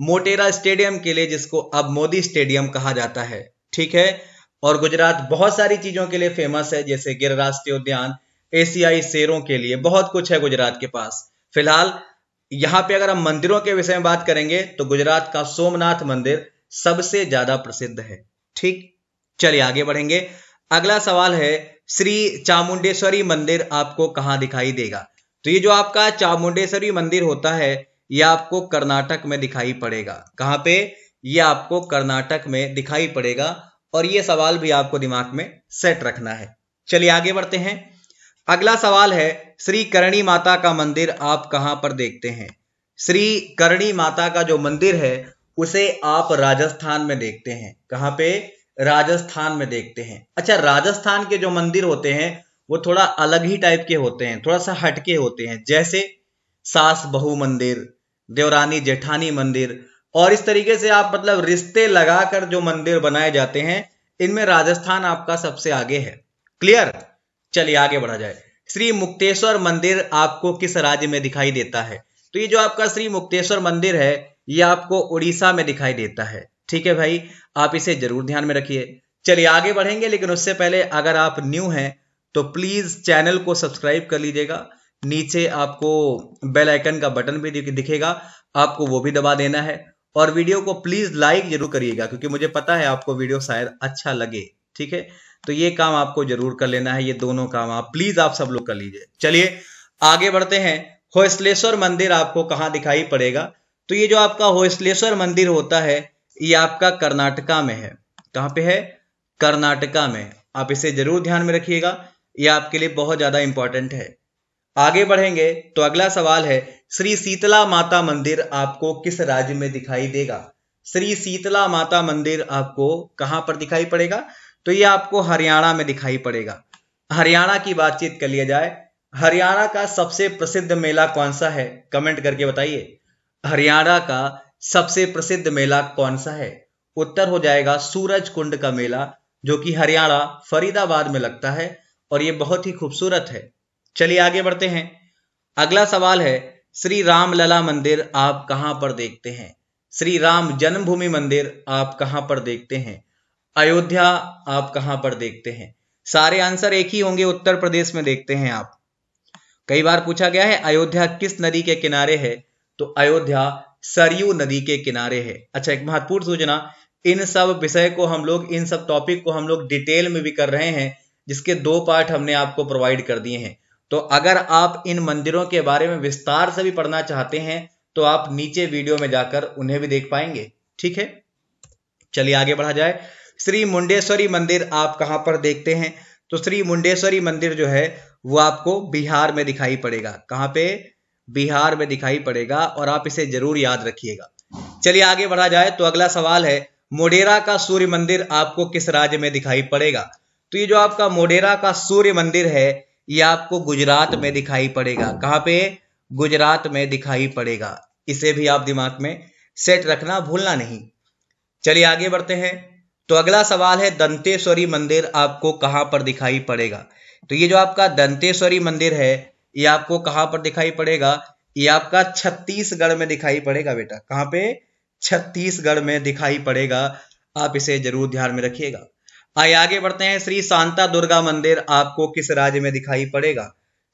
मोटेरा स्टेडियम के लिए जिसको अब मोदी स्टेडियम कहा जाता है ठीक है और गुजरात बहुत सारी चीजों के लिए फेमस है जैसे गिर राष्ट्रीय उद्यान एशियाई शेरों के लिए बहुत कुछ है गुजरात के पास फिलहाल यहां पे अगर हम मंदिरों के विषय में बात करेंगे तो गुजरात का सोमनाथ मंदिर सबसे ज्यादा प्रसिद्ध है ठीक चलिए आगे बढ़ेंगे अगला सवाल है श्री चामुंडेश्वरी मंदिर आपको कहां दिखाई देगा तो ये जो आपका चामुंडेश्वरी मंदिर होता है ये आपको कर्नाटक में दिखाई पड़ेगा कहां पे ये आपको कर्नाटक में दिखाई पड़ेगा और ये सवाल भी आपको दिमाग में सेट रखना है चलिए आगे बढ़ते हैं अगला सवाल है श्री करणी माता का मंदिर आप कहाँ पर देखते हैं श्री करणी माता का जो मंदिर है उसे आप राजस्थान में देखते हैं कहाँ पे राजस्थान में देखते हैं अच्छा राजस्थान के जो मंदिर होते हैं वो थोड़ा अलग ही टाइप के होते हैं थोड़ा सा हटके होते हैं जैसे सास बहू मंदिर देवरानी जेठानी मंदिर और इस तरीके से आप मतलब रिश्ते लगाकर जो मंदिर बनाए जाते हैं इनमें राजस्थान आपका सबसे आगे है क्लियर चलिए आगे बढ़ा जाए श्री मुक्तेश्वर मंदिर आपको किस राज्य में दिखाई देता है तो ये जो आपका श्री मुक्तेश्वर मंदिर है ये आपको उड़ीसा में दिखाई देता है ठीक है भाई आप इसे जरूर ध्यान में रखिए चलिए आगे बढ़ेंगे लेकिन उससे पहले अगर आप न्यू हैं तो प्लीज चैनल को सब्सक्राइब कर लीजिएगा नीचे आपको बेल आइकन का बटन भी दिखेगा आपको वो भी दबा देना है और वीडियो को प्लीज लाइक जरूर करिएगा क्योंकि मुझे पता है आपको वीडियो शायद अच्छा लगे ठीक है तो ये काम आपको जरूर कर लेना है ये दोनों काम आप प्लीज आप सब लोग कर लीजिए चलिए आगे बढ़ते हैं होस्लेश्वर मंदिर आपको कहाँ दिखाई पड़ेगा तो ये जो आपका होस्लेश्वर मंदिर होता है ये आपका कर्नाटका में है कहाँ पे है कर्नाटका में आप इसे जरूर ध्यान में रखिएगा ये आपके लिए बहुत ज्यादा इंपॉर्टेंट है आगे बढ़ेंगे तो अगला सवाल है श्री शीतला माता मंदिर आपको किस राज्य में दिखाई देगा श्री शीतला माता मंदिर आपको कहां पर दिखाई पड़ेगा तो ये आपको हरियाणा में दिखाई पड़ेगा हरियाणा की बातचीत कर लिया जाए हरियाणा का सबसे प्रसिद्ध मेला कौन सा है कमेंट करके बताइए हरियाणा का सबसे प्रसिद्ध मेला कौन सा है उत्तर हो जाएगा सूरज कुंड का मेला जो कि हरियाणा फरीदाबाद में लगता है और ये बहुत ही खूबसूरत है चलिए आगे बढ़ते हैं अगला सवाल है श्री राम लला मंदिर आप कहां पर देखते हैं श्री राम जन्मभूमि मंदिर आप कहां पर देखते हैं अयोध्या आप कहां पर देखते हैं सारे आंसर एक ही होंगे उत्तर प्रदेश में देखते हैं आप कई बार पूछा गया है अयोध्या किस नदी के किनारे है तो अयोध्या सरयू नदी के किनारे है अच्छा एक महत्वपूर्ण सूचना इन सब विषय को हम लोग इन सब टॉपिक को हम लोग डिटेल में भी कर रहे हैं जिसके दो पार्ट हमने आपको प्रोवाइड कर दिए हैं तो अगर आप इन मंदिरों के बारे में विस्तार से भी पढ़ना चाहते हैं तो आप नीचे वीडियो में जाकर उन्हें भी देख पाएंगे ठीक है चलिए आगे बढ़ा जाए श्री मुंडेश्वरी मंदिर आप कहां पर देखते हैं तो श्री मुंडेश्वरी मंदिर जो है वो आपको बिहार में दिखाई पड़ेगा कहां पे बिहार में दिखाई पड़ेगा और आप इसे जरूर याद रखिएगा चलिए आगे बढ़ा जाए तो अगला सवाल है मोडेरा का सूर्य मंदिर आपको किस राज्य में दिखाई पड़ेगा तो ये जो आपका मोडेरा का सूर्य मंदिर है ये आपको गुजरात में दिखाई पड़ेगा कहाँ पे गुजरात में दिखाई पड़ेगा इसे भी आप दिमाग में सेट रखना भूलना नहीं चलिए आगे बढ़ते हैं तो अगला सवाल है दंतेश्वरी मंदिर आपको कहां पर दिखाई पड़ेगा तो ये जो आपका दंतेश्वरी मंदिर है ये आपको कहां पर दिखाई पड़ेगा ये आपका छत्तीसगढ़ में दिखाई पड़ेगा बेटा कहां पे छत्तीसगढ़ में दिखाई पड़ेगा आप इसे जरूर ध्यान में रखिएगा आइए आगे बढ़ते हैं श्री शांता दुर्गा मंदिर आपको किस राज्य में दिखाई पड़ेगा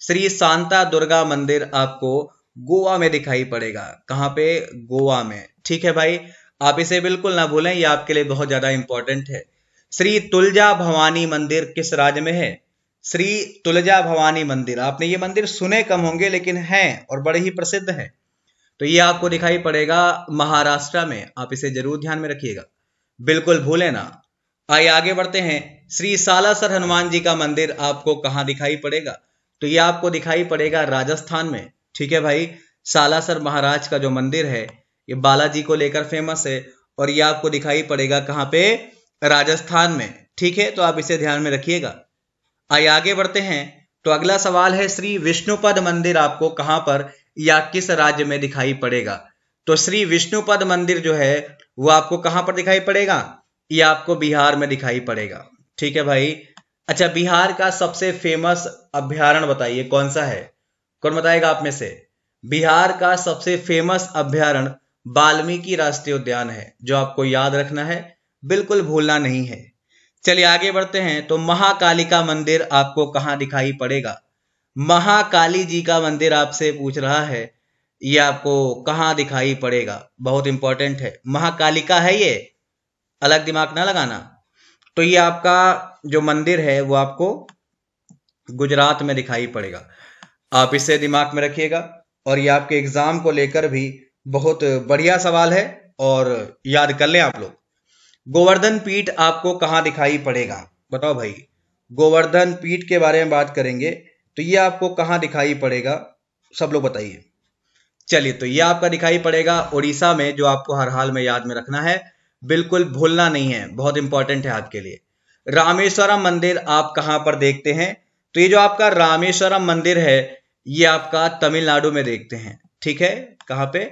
श्री शांता दुर्गा मंदिर आपको गोवा में दिखाई पड़ेगा कहाँ पे गोवा में ठीक है भाई आप इसे बिल्कुल ना भूलें ये आपके लिए बहुत ज़्यादा इंपॉर्टेंट है श्री तुलजा भवानी मंदिर किस राज्य में है श्री तुलजा भवानी मंदिर आपने ये मंदिर सुने कम होंगे लेकिन हैं और बड़े ही प्रसिद्ध हैं तो ये आपको दिखाई पड़ेगा महाराष्ट्र में आप इसे जरूर ध्यान में रखिएगा बिल्कुल भूले ना आइए आगे बढ़ते हैं श्री सालासर हनुमान जी का मंदिर आपको कहाँ दिखाई पड़ेगा तो ये आपको दिखाई पड़ेगा राजस्थान में ठीक है भाई सालासर महाराज का जो मंदिर है ये बालाजी को लेकर फेमस है और ये आपको दिखाई पड़ेगा कहां पे राजस्थान में ठीक है तो आप इसे ध्यान में रखिएगा आइए आगे बढ़ते हैं तो अगला सवाल है श्री विष्णुपद मंदिर आपको कहां पर या किस राज्य में दिखाई पड़ेगा तो श्री विष्णुपद मंदिर जो है वो आपको कहां पर दिखाई पड़ेगा ये आपको बिहार में दिखाई पड़ेगा ठीक है भाई अच्छा बिहार का सबसे फेमस अभ्यारण बताइए कौन सा है कौन बताएगा आप में से बिहार का सबसे फेमस अभ्यारण वाल्मीकि राष्ट्रीय उद्यान है जो आपको याद रखना है बिल्कुल भूलना नहीं है चलिए आगे बढ़ते हैं तो महाकालिका मंदिर आपको कहाँ दिखाई पड़ेगा महाकाली जी का मंदिर आपसे पूछ रहा है ये आपको कहाँ दिखाई पड़ेगा बहुत इंपॉर्टेंट है महाकालिका है ये अलग दिमाग ना लगाना तो ये आपका जो मंदिर है वो आपको गुजरात में दिखाई पड़ेगा आप इसे दिमाग में रखिएगा और ये आपके एग्जाम को लेकर भी बहुत बढ़िया सवाल है और याद कर लें आप लोग गोवर्धन पीठ आपको कहाँ दिखाई पड़ेगा बताओ भाई गोवर्धन पीठ के बारे में बात करेंगे तो ये आपको कहाँ दिखाई पड़ेगा सब लोग बताइए चलिए तो ये आपका दिखाई पड़ेगा उड़ीसा में जो आपको हर हाल में याद में रखना है बिल्कुल भूलना नहीं है बहुत इंपॉर्टेंट है आपके लिए रामेश्वरम मंदिर आप कहाँ पर देखते हैं तो ये जो आपका रामेश्वरम मंदिर है ये आपका तमिलनाडु में देखते हैं ठीक है कहाँ पे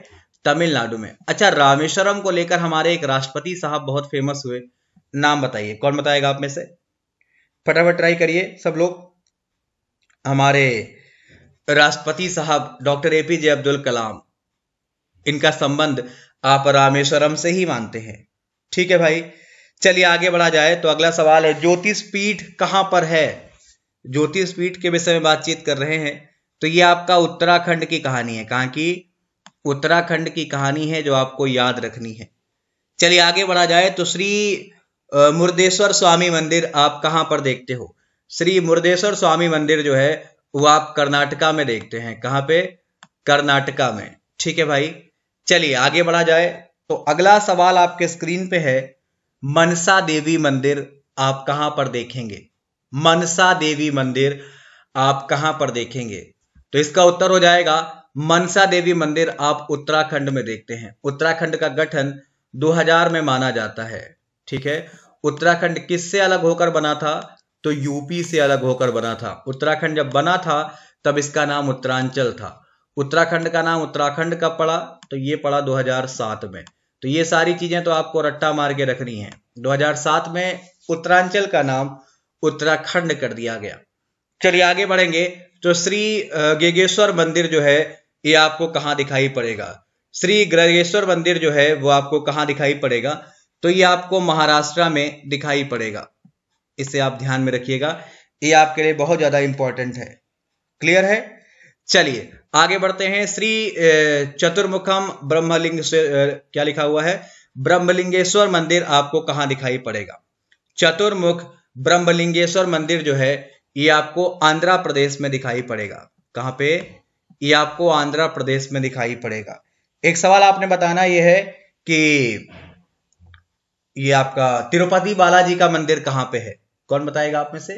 तमिलनाडु में अच्छा रामेश्वरम को लेकर हमारे एक राष्ट्रपति साहब बहुत फेमस हुए नाम बताइए कौन बताएगा आप में से फटाफट ट्राई करिए सब लोग हमारे राष्ट्रपति साहब डॉक्टर एपीजे अब्दुल कलाम इनका संबंध आप रामेश्वरम से ही मानते हैं ठीक है भाई चलिए आगे बढ़ा जाए तो अगला सवाल है ज्योतिष पीठ कहां पर है ज्योतिष पीठ के विषय में बातचीत कर रहे हैं तो ये आपका उत्तराखंड की कहानी है कहां की उत्तराखंड की कहानी है जो आपको याद रखनी है चलिए आगे बढ़ा जाए तो श्री मुर्देश्वर स्वामी मंदिर आप कहां पर देखते हो श्री मुर्देश्वर स्वामी मंदिर जो है वो आप कर्नाटका में देखते हैं कहां पे कर्नाटका में ठीक है भाई चलिए आगे बढ़ा जाए तो अगला सवाल आपके स्क्रीन पे है मनसा देवी मंदिर आप कहां पर देखेंगे मनसा देवी मंदिर आप कहां पर देखेंगे तो इसका उत्तर हो जाएगा मनसा देवी मंदिर आप उत्तराखंड में देखते हैं उत्तराखंड का गठन 2000 में माना जाता है ठीक है उत्तराखंड किससे अलग होकर बना था तो यूपी से अलग होकर बना था उत्तराखंड जब बना था तब इसका नाम उत्तरांचल था उत्तराखंड का नाम उत्तराखंड का पड़ा तो ये पड़ा 2007 में तो ये सारी चीजें तो आपको रट्टा मार के रखनी है 2007 में उत्तरांचल का नाम उत्तराखंड कर दिया गया चलिए आगे बढ़ेंगे तो श्री गेगेश्वर मंदिर जो है ये आपको कहां दिखाई पड़ेगा श्री ग्रगेश्वर मंदिर जो है वो आपको कहां दिखाई पड़ेगा तो ये आपको महाराष्ट्र में दिखाई पड़ेगा इसे आप ध्यान में रखिएगा ये आपके लिए बहुत ज़्यादा इंपॉर्टेंट है क्लियर है चलिए आगे बढ़ते हैं श्री चतुर्मुखम ब्रह्मलिंग क्या लिखा हुआ है ब्रह्मलिंगेश्वर मंदिर आपको कहां दिखाई पड़ेगा चतुर्मुख ब्रह्मलिंगेश्वर मंदिर जो है ये आपको आंध्र प्रदेश में दिखाई पड़ेगा कहां पे ये आपको आंध्र प्रदेश में दिखाई पड़ेगा एक सवाल आपने बताना यह है कि ये आपका तिरुपति बालाजी का मंदिर कहां पे है कौन बताएगा आप में से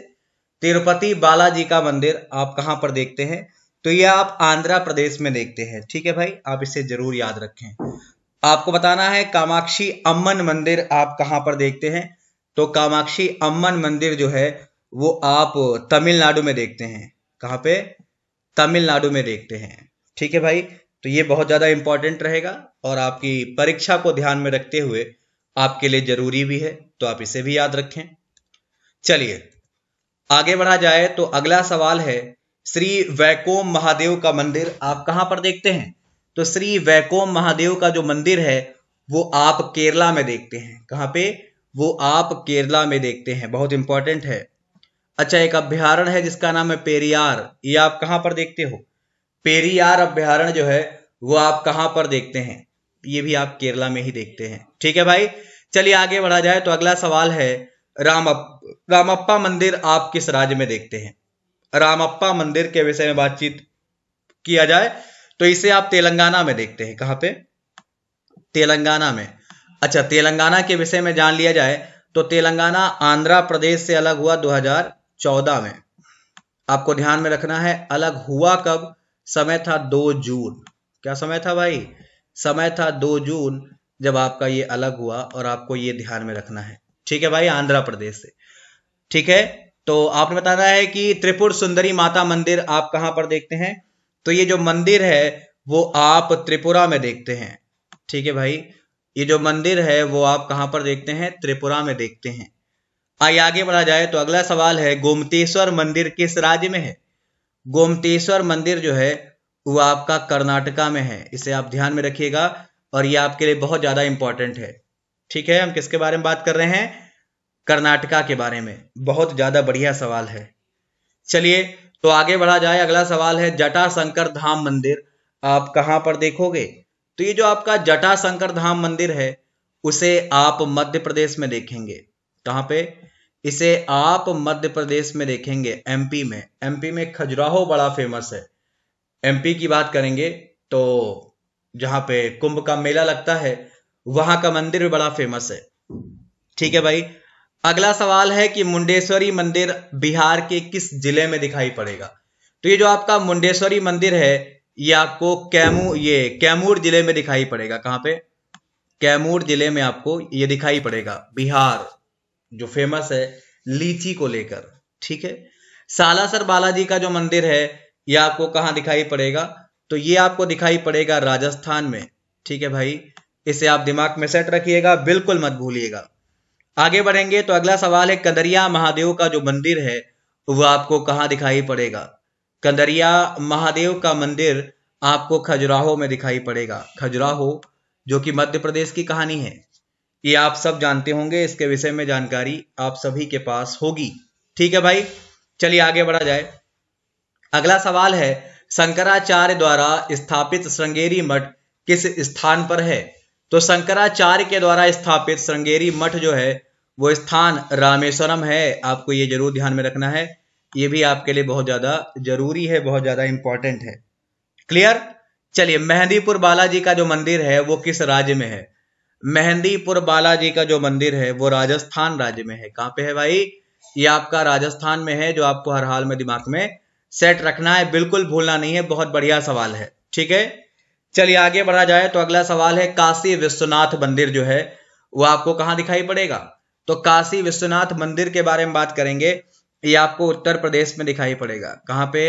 तिरुपति बालाजी का मंदिर आप कहां पर देखते हैं तो ये आप आंध्र प्रदेश में देखते हैं ठीक है भाई आप इसे जरूर याद रखें आपको बताना है कामाक्षी अम्मन मंदिर आप कहां पर देखते हैं तो कामाक्षी अम्मन मंदिर जो है वो आप तमिलनाडु में देखते हैं कहां पे तमिलनाडु में देखते हैं ठीक है भाई तो ये बहुत ज़्यादा इंपॉर्टेंट रहेगा और आपकी परीक्षा को ध्यान में रखते हुए आपके लिए ज़रूरी भी है तो आप इसे भी याद रखें चलिए आगे बढ़ा जाए तो अगला सवाल है श्री वैकोम महादेव का मंदिर आप कहाँ पर देखते हैं तो श्री वैकोम महादेव का जो मंदिर है वो आप केरला में देखते हैं कहाँ पे वो आप केरला में देखते हैं बहुत इंपॉर्टेंट है अच्छा एक अभ्यारण है जिसका नाम है पेरियार ये आप कहां पर देखते हो पेरियार अभ्यारण जो है वो आप कहां पर देखते हैं ये भी आप केरला में ही देखते हैं ठीक है भाई चलिए आगे बढ़ा जाए तो अगला सवाल है राम रामप्पा मंदिर आप किस राज्य में देखते हैं रामप्पा मंदिर के विषय में बातचीत किया जाए तो इसे आप तेलंगाना में देखते हैं कहां पे तेलंगाना में अच्छा तेलंगाना के विषय में जान लिया जाए तो तेलंगाना आंध्र प्रदेश से अलग हुआ 2014 में आपको ध्यान में रखना है अलग हुआ कब समय था 2 जून क्या समय था भाई समय था 2 जून जब आपका ये अलग हुआ और आपको ये ध्यान में रखना है ठीक है भाई आंध्र प्रदेश से ठीक है तो आपने बताना है कि त्रिपुर सुंदरी माता मंदिर आप कहां पर देखते हैं तो ये जो मंदिर है वो आप त्रिपुरा में देखते हैं ठीक है भाई ये जो मंदिर है वो आप कहां पर देखते हैं त्रिपुरा में देखते हैं आइए आगे बढ़ा जाए तो अगला सवाल है गोमतेश्वर मंदिर किस राज्य में है गोमतेश्वर मंदिर जो है वो आपका कर्नाटका में है इसे आप ध्यान में रखिएगा और ये आपके लिए बहुत ज़्यादा इंपॉर्टेंट है ठीक है हम किसके बारे में बात कर रहे हैं कर्नाटका के बारे में बहुत ज़्यादा बढ़िया सवाल है चलिए तो आगे बढ़ा जाए अगला सवाल है जटा शंकर धाम मंदिर आप कहां पर देखोगे तो ये जो आपका जटा शंकर धाम मंदिर है उसे आप मध्य प्रदेश में देखेंगे कहां पे इसे आप मध्य प्रदेश में देखेंगे एमपी में एमपी में खजुराहो बड़ा फेमस है एमपी की बात करेंगे तो जहां पे कुंभ का मेला लगता है वहां का मंदिर भी बड़ा फेमस है ठीक है भाई अगला सवाल है कि मुंडेश्वरी मंदिर बिहार के किस जिले में दिखाई पड़ेगा तो ये जो आपका मुंडेश्वरी मंदिर है ये आपको कैमू ये कैमूर जिले में दिखाई पड़ेगा कहां पे कैमूर जिले में आपको ये दिखाई पड़ेगा बिहार जो फेमस है लीची को लेकर ठीक है सालासर बालाजी का जो मंदिर है यह आपको कहां दिखाई पड़ेगा तो ये आपको दिखाई पड़ेगा राजस्थान में ठीक है भाई इसे आप दिमाग में सेट रखिएगा बिल्कुल मत भूलिएगा आगे बढ़ेंगे तो अगला सवाल है कंदरिया महादेव का जो मंदिर है वह आपको कहाँ दिखाई पड़ेगा कंदरिया महादेव का मंदिर आपको खजुराहो में दिखाई पड़ेगा खजुराहो जो कि मध्य प्रदेश की कहानी है ये आप सब जानते होंगे इसके विषय में जानकारी आप सभी के पास होगी ठीक है भाई चलिए आगे बढ़ा जाए अगला सवाल है शंकराचार्य द्वारा स्थापित श्रृंगेरी मठ किस स्थान पर है तो शंकराचार्य के द्वारा स्थापित श्रृंगेरी मठ जो है वो स्थान रामेश्वरम है आपको ये जरूर ध्यान में रखना है ये भी आपके लिए बहुत ज्यादा जरूरी है बहुत ज्यादा इंपॉर्टेंट है क्लियर चलिए मेहंदीपुर बालाजी का जो मंदिर है वो किस राज्य में है मेहंदीपुर बालाजी का जो मंदिर है वो राजस्थान राज्य में है कहां पे है भाई ये आपका राजस्थान में है जो आपको हर हाल में दिमाग में सेट रखना है बिल्कुल भूलना नहीं है बहुत बढ़िया सवाल है ठीक है चलिए आगे बढ़ा जाए तो अगला सवाल है काशी विश्वनाथ मंदिर जो है वो आपको कहां दिखाई पड़ेगा तो काशी विश्वनाथ मंदिर के बारे में बात करेंगे ये आपको उत्तर प्रदेश में दिखाई पड़ेगा कहां पे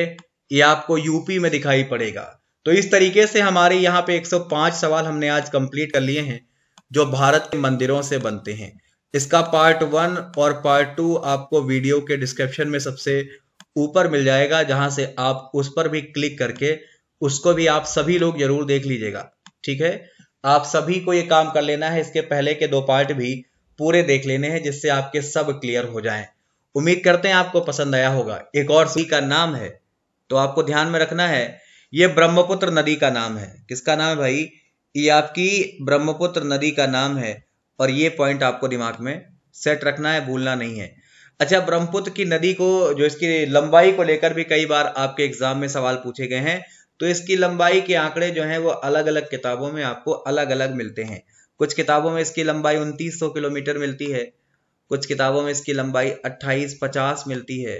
ये आपको यूपी में दिखाई पड़ेगा तो इस तरीके से हमारे यहाँ पे 105 सवाल हमने आज कंप्लीट कर लिए हैं जो भारत के मंदिरों से बनते हैं इसका पार्ट वन और पार्ट टू आपको वीडियो के डिस्क्रिप्शन में सबसे ऊपर मिल जाएगा जहां से आप उस पर भी क्लिक करके उसको भी आप सभी लोग जरूर देख लीजिएगा ठीक है आप सभी को ये काम कर लेना है इसके पहले के दो पार्ट भी पूरे देख लेने हैं जिससे आपके सब क्लियर हो जाए उम्मीद करते हैं आपको पसंद आया होगा एक और सी का नाम है तो आपको ध्यान में रखना है ये ब्रह्मपुत्र नदी का नाम है किसका नाम है भाई ये आपकी ब्रह्मपुत्र नदी का नाम है और ये पॉइंट आपको दिमाग में सेट रखना है भूलना नहीं है अच्छा ब्रह्मपुत्र की नदी को जो इसकी लंबाई को लेकर भी कई बार आपके एग्जाम में सवाल पूछे गए हैं तो इसकी लंबाई के आंकड़े जो हैं वो अलग अलग किताबों में आपको अलग अलग मिलते हैं कुछ किताबों में इसकी लंबाई उनतीस किलोमीटर मिलती है कुछ किताबों में इसकी लंबाई अट्ठाईस पचास मिलती है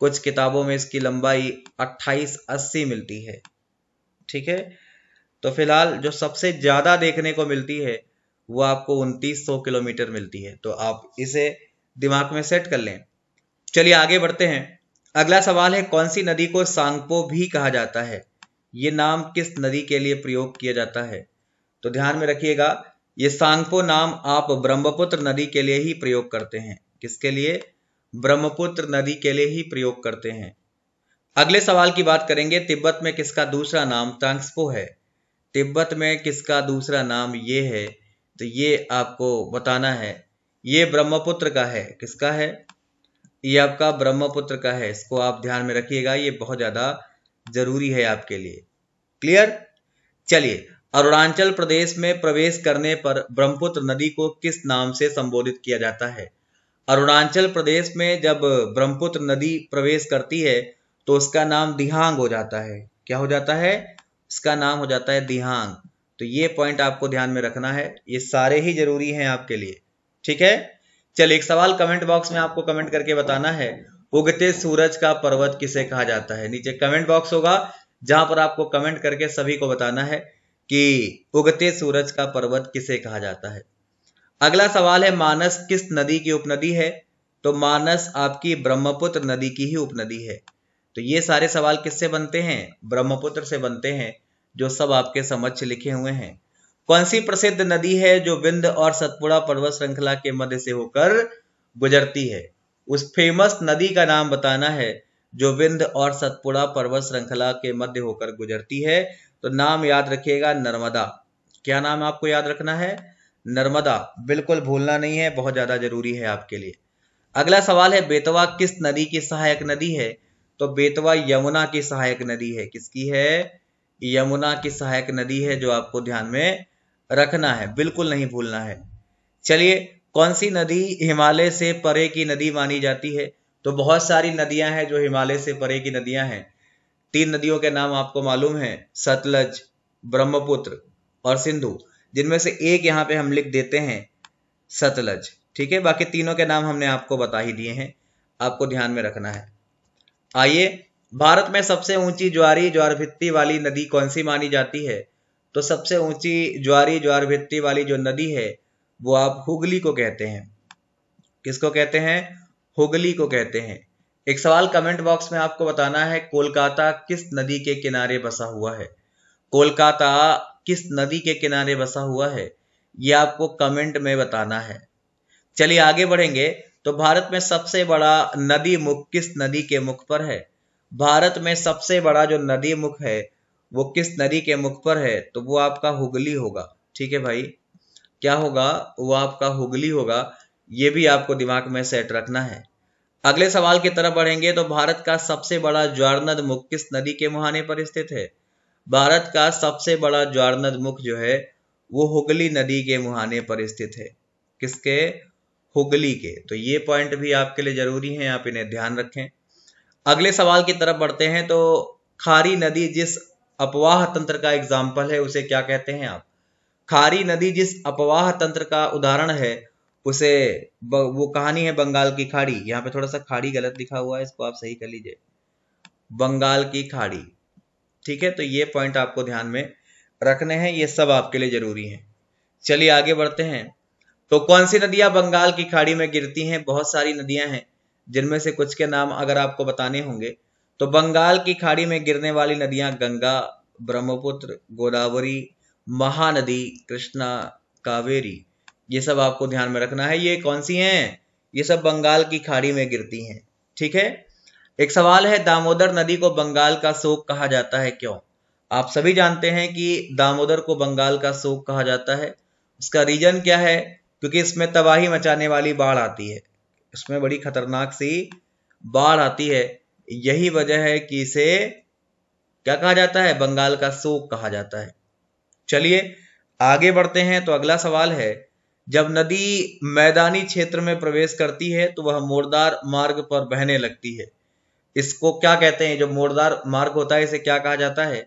कुछ किताबों में इसकी लंबाई अट्ठाईस अस्सी मिलती है ठीक है तो फिलहाल जो सबसे ज़्यादा देखने को मिलती है वो आपको उनतीस सौ किलोमीटर मिलती है तो आप इसे दिमाग में सेट कर लें चलिए आगे बढ़ते हैं अगला सवाल है कौन सी नदी को सांगपो भी कहा जाता है ये नाम किस नदी के लिए प्रयोग किया जाता है तो ध्यान में रखिएगा ये सांगपो नाम आप ब्रह्मपुत्र नदी के लिए ही प्रयोग करते हैं किसके लिए ब्रह्मपुत्र नदी के लिए ही प्रयोग करते हैं अगले सवाल की बात करेंगे तिब्बत में किसका दूसरा नाम तांगसपो है तिब्बत में किसका दूसरा नाम ये है तो ये आपको बताना है ये ब्रह्मपुत्र का है किसका है ये आपका ब्रह्मपुत्र का है इसको आप ध्यान में रखिएगा ये बहुत ज़्यादा जरूरी है आपके लिए क्लियर चलिए अरुणाचल प्रदेश में प्रवेश करने पर ब्रह्मपुत्र नदी को किस नाम से संबोधित किया जाता है अरुणाचल प्रदेश में जब ब्रह्मपुत्र नदी प्रवेश करती है तो उसका नाम दिहांग हो जाता है क्या हो जाता है इसका नाम हो जाता है दिहांग तो ये पॉइंट आपको ध्यान में रखना है ये सारे ही जरूरी हैं आपके लिए ठीक है चलिए एक सवाल कमेंट बॉक्स में आपको कमेंट करके बताना है उगते सूरज का पर्वत किसे कहा जाता है नीचे कमेंट बॉक्स होगा जहां पर आपको कमेंट करके सभी को बताना है कि उगते सूरज का पर्वत किसे कहा जाता है अगला सवाल है मानस किस नदी की उपनदी है तो मानस आपकी ब्रह्मपुत्र नदी की ही उपनदी है तो ये सारे सवाल किससे बनते हैं ब्रह्मपुत्र से बनते हैं जो सब आपके समक्ष लिखे हुए हैं कौन सी प्रसिद्ध नदी है जो विंध्य और सतपुड़ा पर्वत श्रृंखला के मध्य से होकर गुजरती है उस फेमस नदी का नाम बताना है जो विंध्य और सतपुड़ा पर्वत श्रृंखला के मध्य होकर गुजरती है तो नाम याद रखिएगा नर्मदा क्या नाम आपको याद रखना है नर्मदा बिल्कुल भूलना नहीं है बहुत ज्यादा जरूरी है आपके लिए अगला सवाल है बेतवा किस नदी की सहायक नदी है तो बेतवा यमुना की सहायक नदी है किसकी है यमुना की सहायक नदी है जो आपको ध्यान में रखना है बिल्कुल नहीं भूलना है चलिए कौन सी नदी हिमालय से परे की नदी मानी जाती है तो बहुत सारी नदियां हैं जो हिमालय से परे की नदियां हैं तीन नदियों के नाम आपको मालूम है सतलज ब्रह्मपुत्र और सिंधु जिनमें से एक यहां पे हम लिख देते हैं सतलज ठीक है बाकी तीनों के नाम हमने आपको बता ही दिए हैं आपको ध्यान में रखना है आइए भारत में सबसे ऊंची ज्वारी ज्वार भित्ती वाली नदी कौन सी मानी जाती है तो सबसे ऊंची ज्वारी ज्वार भित्ती वाली जो नदी है वो आप हुगली को कहते हैं किसको कहते हैं हुगली को कहते हैं एक सवाल कमेंट बॉक्स में आपको बताना है कोलकाता किस नदी के किनारे बसा हुआ है कोलकाता किस नदी के किनारे बसा हुआ है ये आपको कमेंट में बताना है चलिए आगे बढ़ेंगे तो भारत में सबसे बड़ा नदी मुख किस नदी के मुख पर है भारत में सबसे बड़ा जो नदी मुख है वो किस नदी के मुख पर है तो वो आपका हुगली होगा ठीक है भाई क्या होगा वो आपका हुगली होगा ये भी आपको दिमाग में सेट रखना है अगले सवाल की तरफ बढ़ेंगे तो भारत का सबसे बड़ा ज्वारनद मुख किस नदी के मुहाने पर स्थित है भारत का सबसे बड़ा ज्वारनद मुख जो है वो हुगली नदी के मुहाने पर स्थित है किसके हुगली के तो ये पॉइंट भी आपके लिए जरूरी है आप इन्हें ध्यान रखें अगले सवाल की तरफ बढ़ते हैं तो खारी नदी जिस अपवाह तंत्र का एग्जाम्पल है उसे क्या कहते हैं आप खारी नदी जिस अपवाह तंत्र का उदाहरण है उसे ब, वो कहानी है बंगाल की खाड़ी यहाँ पे थोड़ा सा खाड़ी गलत लिखा हुआ है इसको आप सही कर लीजिए बंगाल की खाड़ी ठीक है तो ये पॉइंट आपको ध्यान में रखने हैं ये सब आपके लिए जरूरी है चलिए आगे बढ़ते हैं तो कौन सी नदियां बंगाल की खाड़ी में गिरती हैं बहुत सारी नदियां हैं जिनमें से कुछ के नाम अगर आपको बताने होंगे तो बंगाल की खाड़ी में गिरने वाली नदियां गंगा ब्रह्मपुत्र गोदावरी महानदी कृष्णा कावेरी ये सब आपको ध्यान में रखना है ये कौन सी हैं ये सब बंगाल की खाड़ी में गिरती हैं ठीक है एक सवाल है दामोदर नदी को बंगाल का शोक कहा जाता है क्यों आप सभी जानते हैं कि दामोदर को बंगाल का शोक कहा जाता है उसका रीजन क्या है क्योंकि इसमें तबाही मचाने वाली बाढ़ आती है इसमें बड़ी खतरनाक सी बाढ़ आती है यही वजह है कि इसे क्या कहा जाता है बंगाल का शोक कहा जाता है चलिए आगे बढ़ते हैं तो अगला सवाल है जब नदी मैदानी क्षेत्र में प्रवेश करती है तो वह मोरदार मार्ग पर बहने लगती है इसको क्या कहते हैं जो मोरदार मार्ग होता है इसे क्या कहा जाता है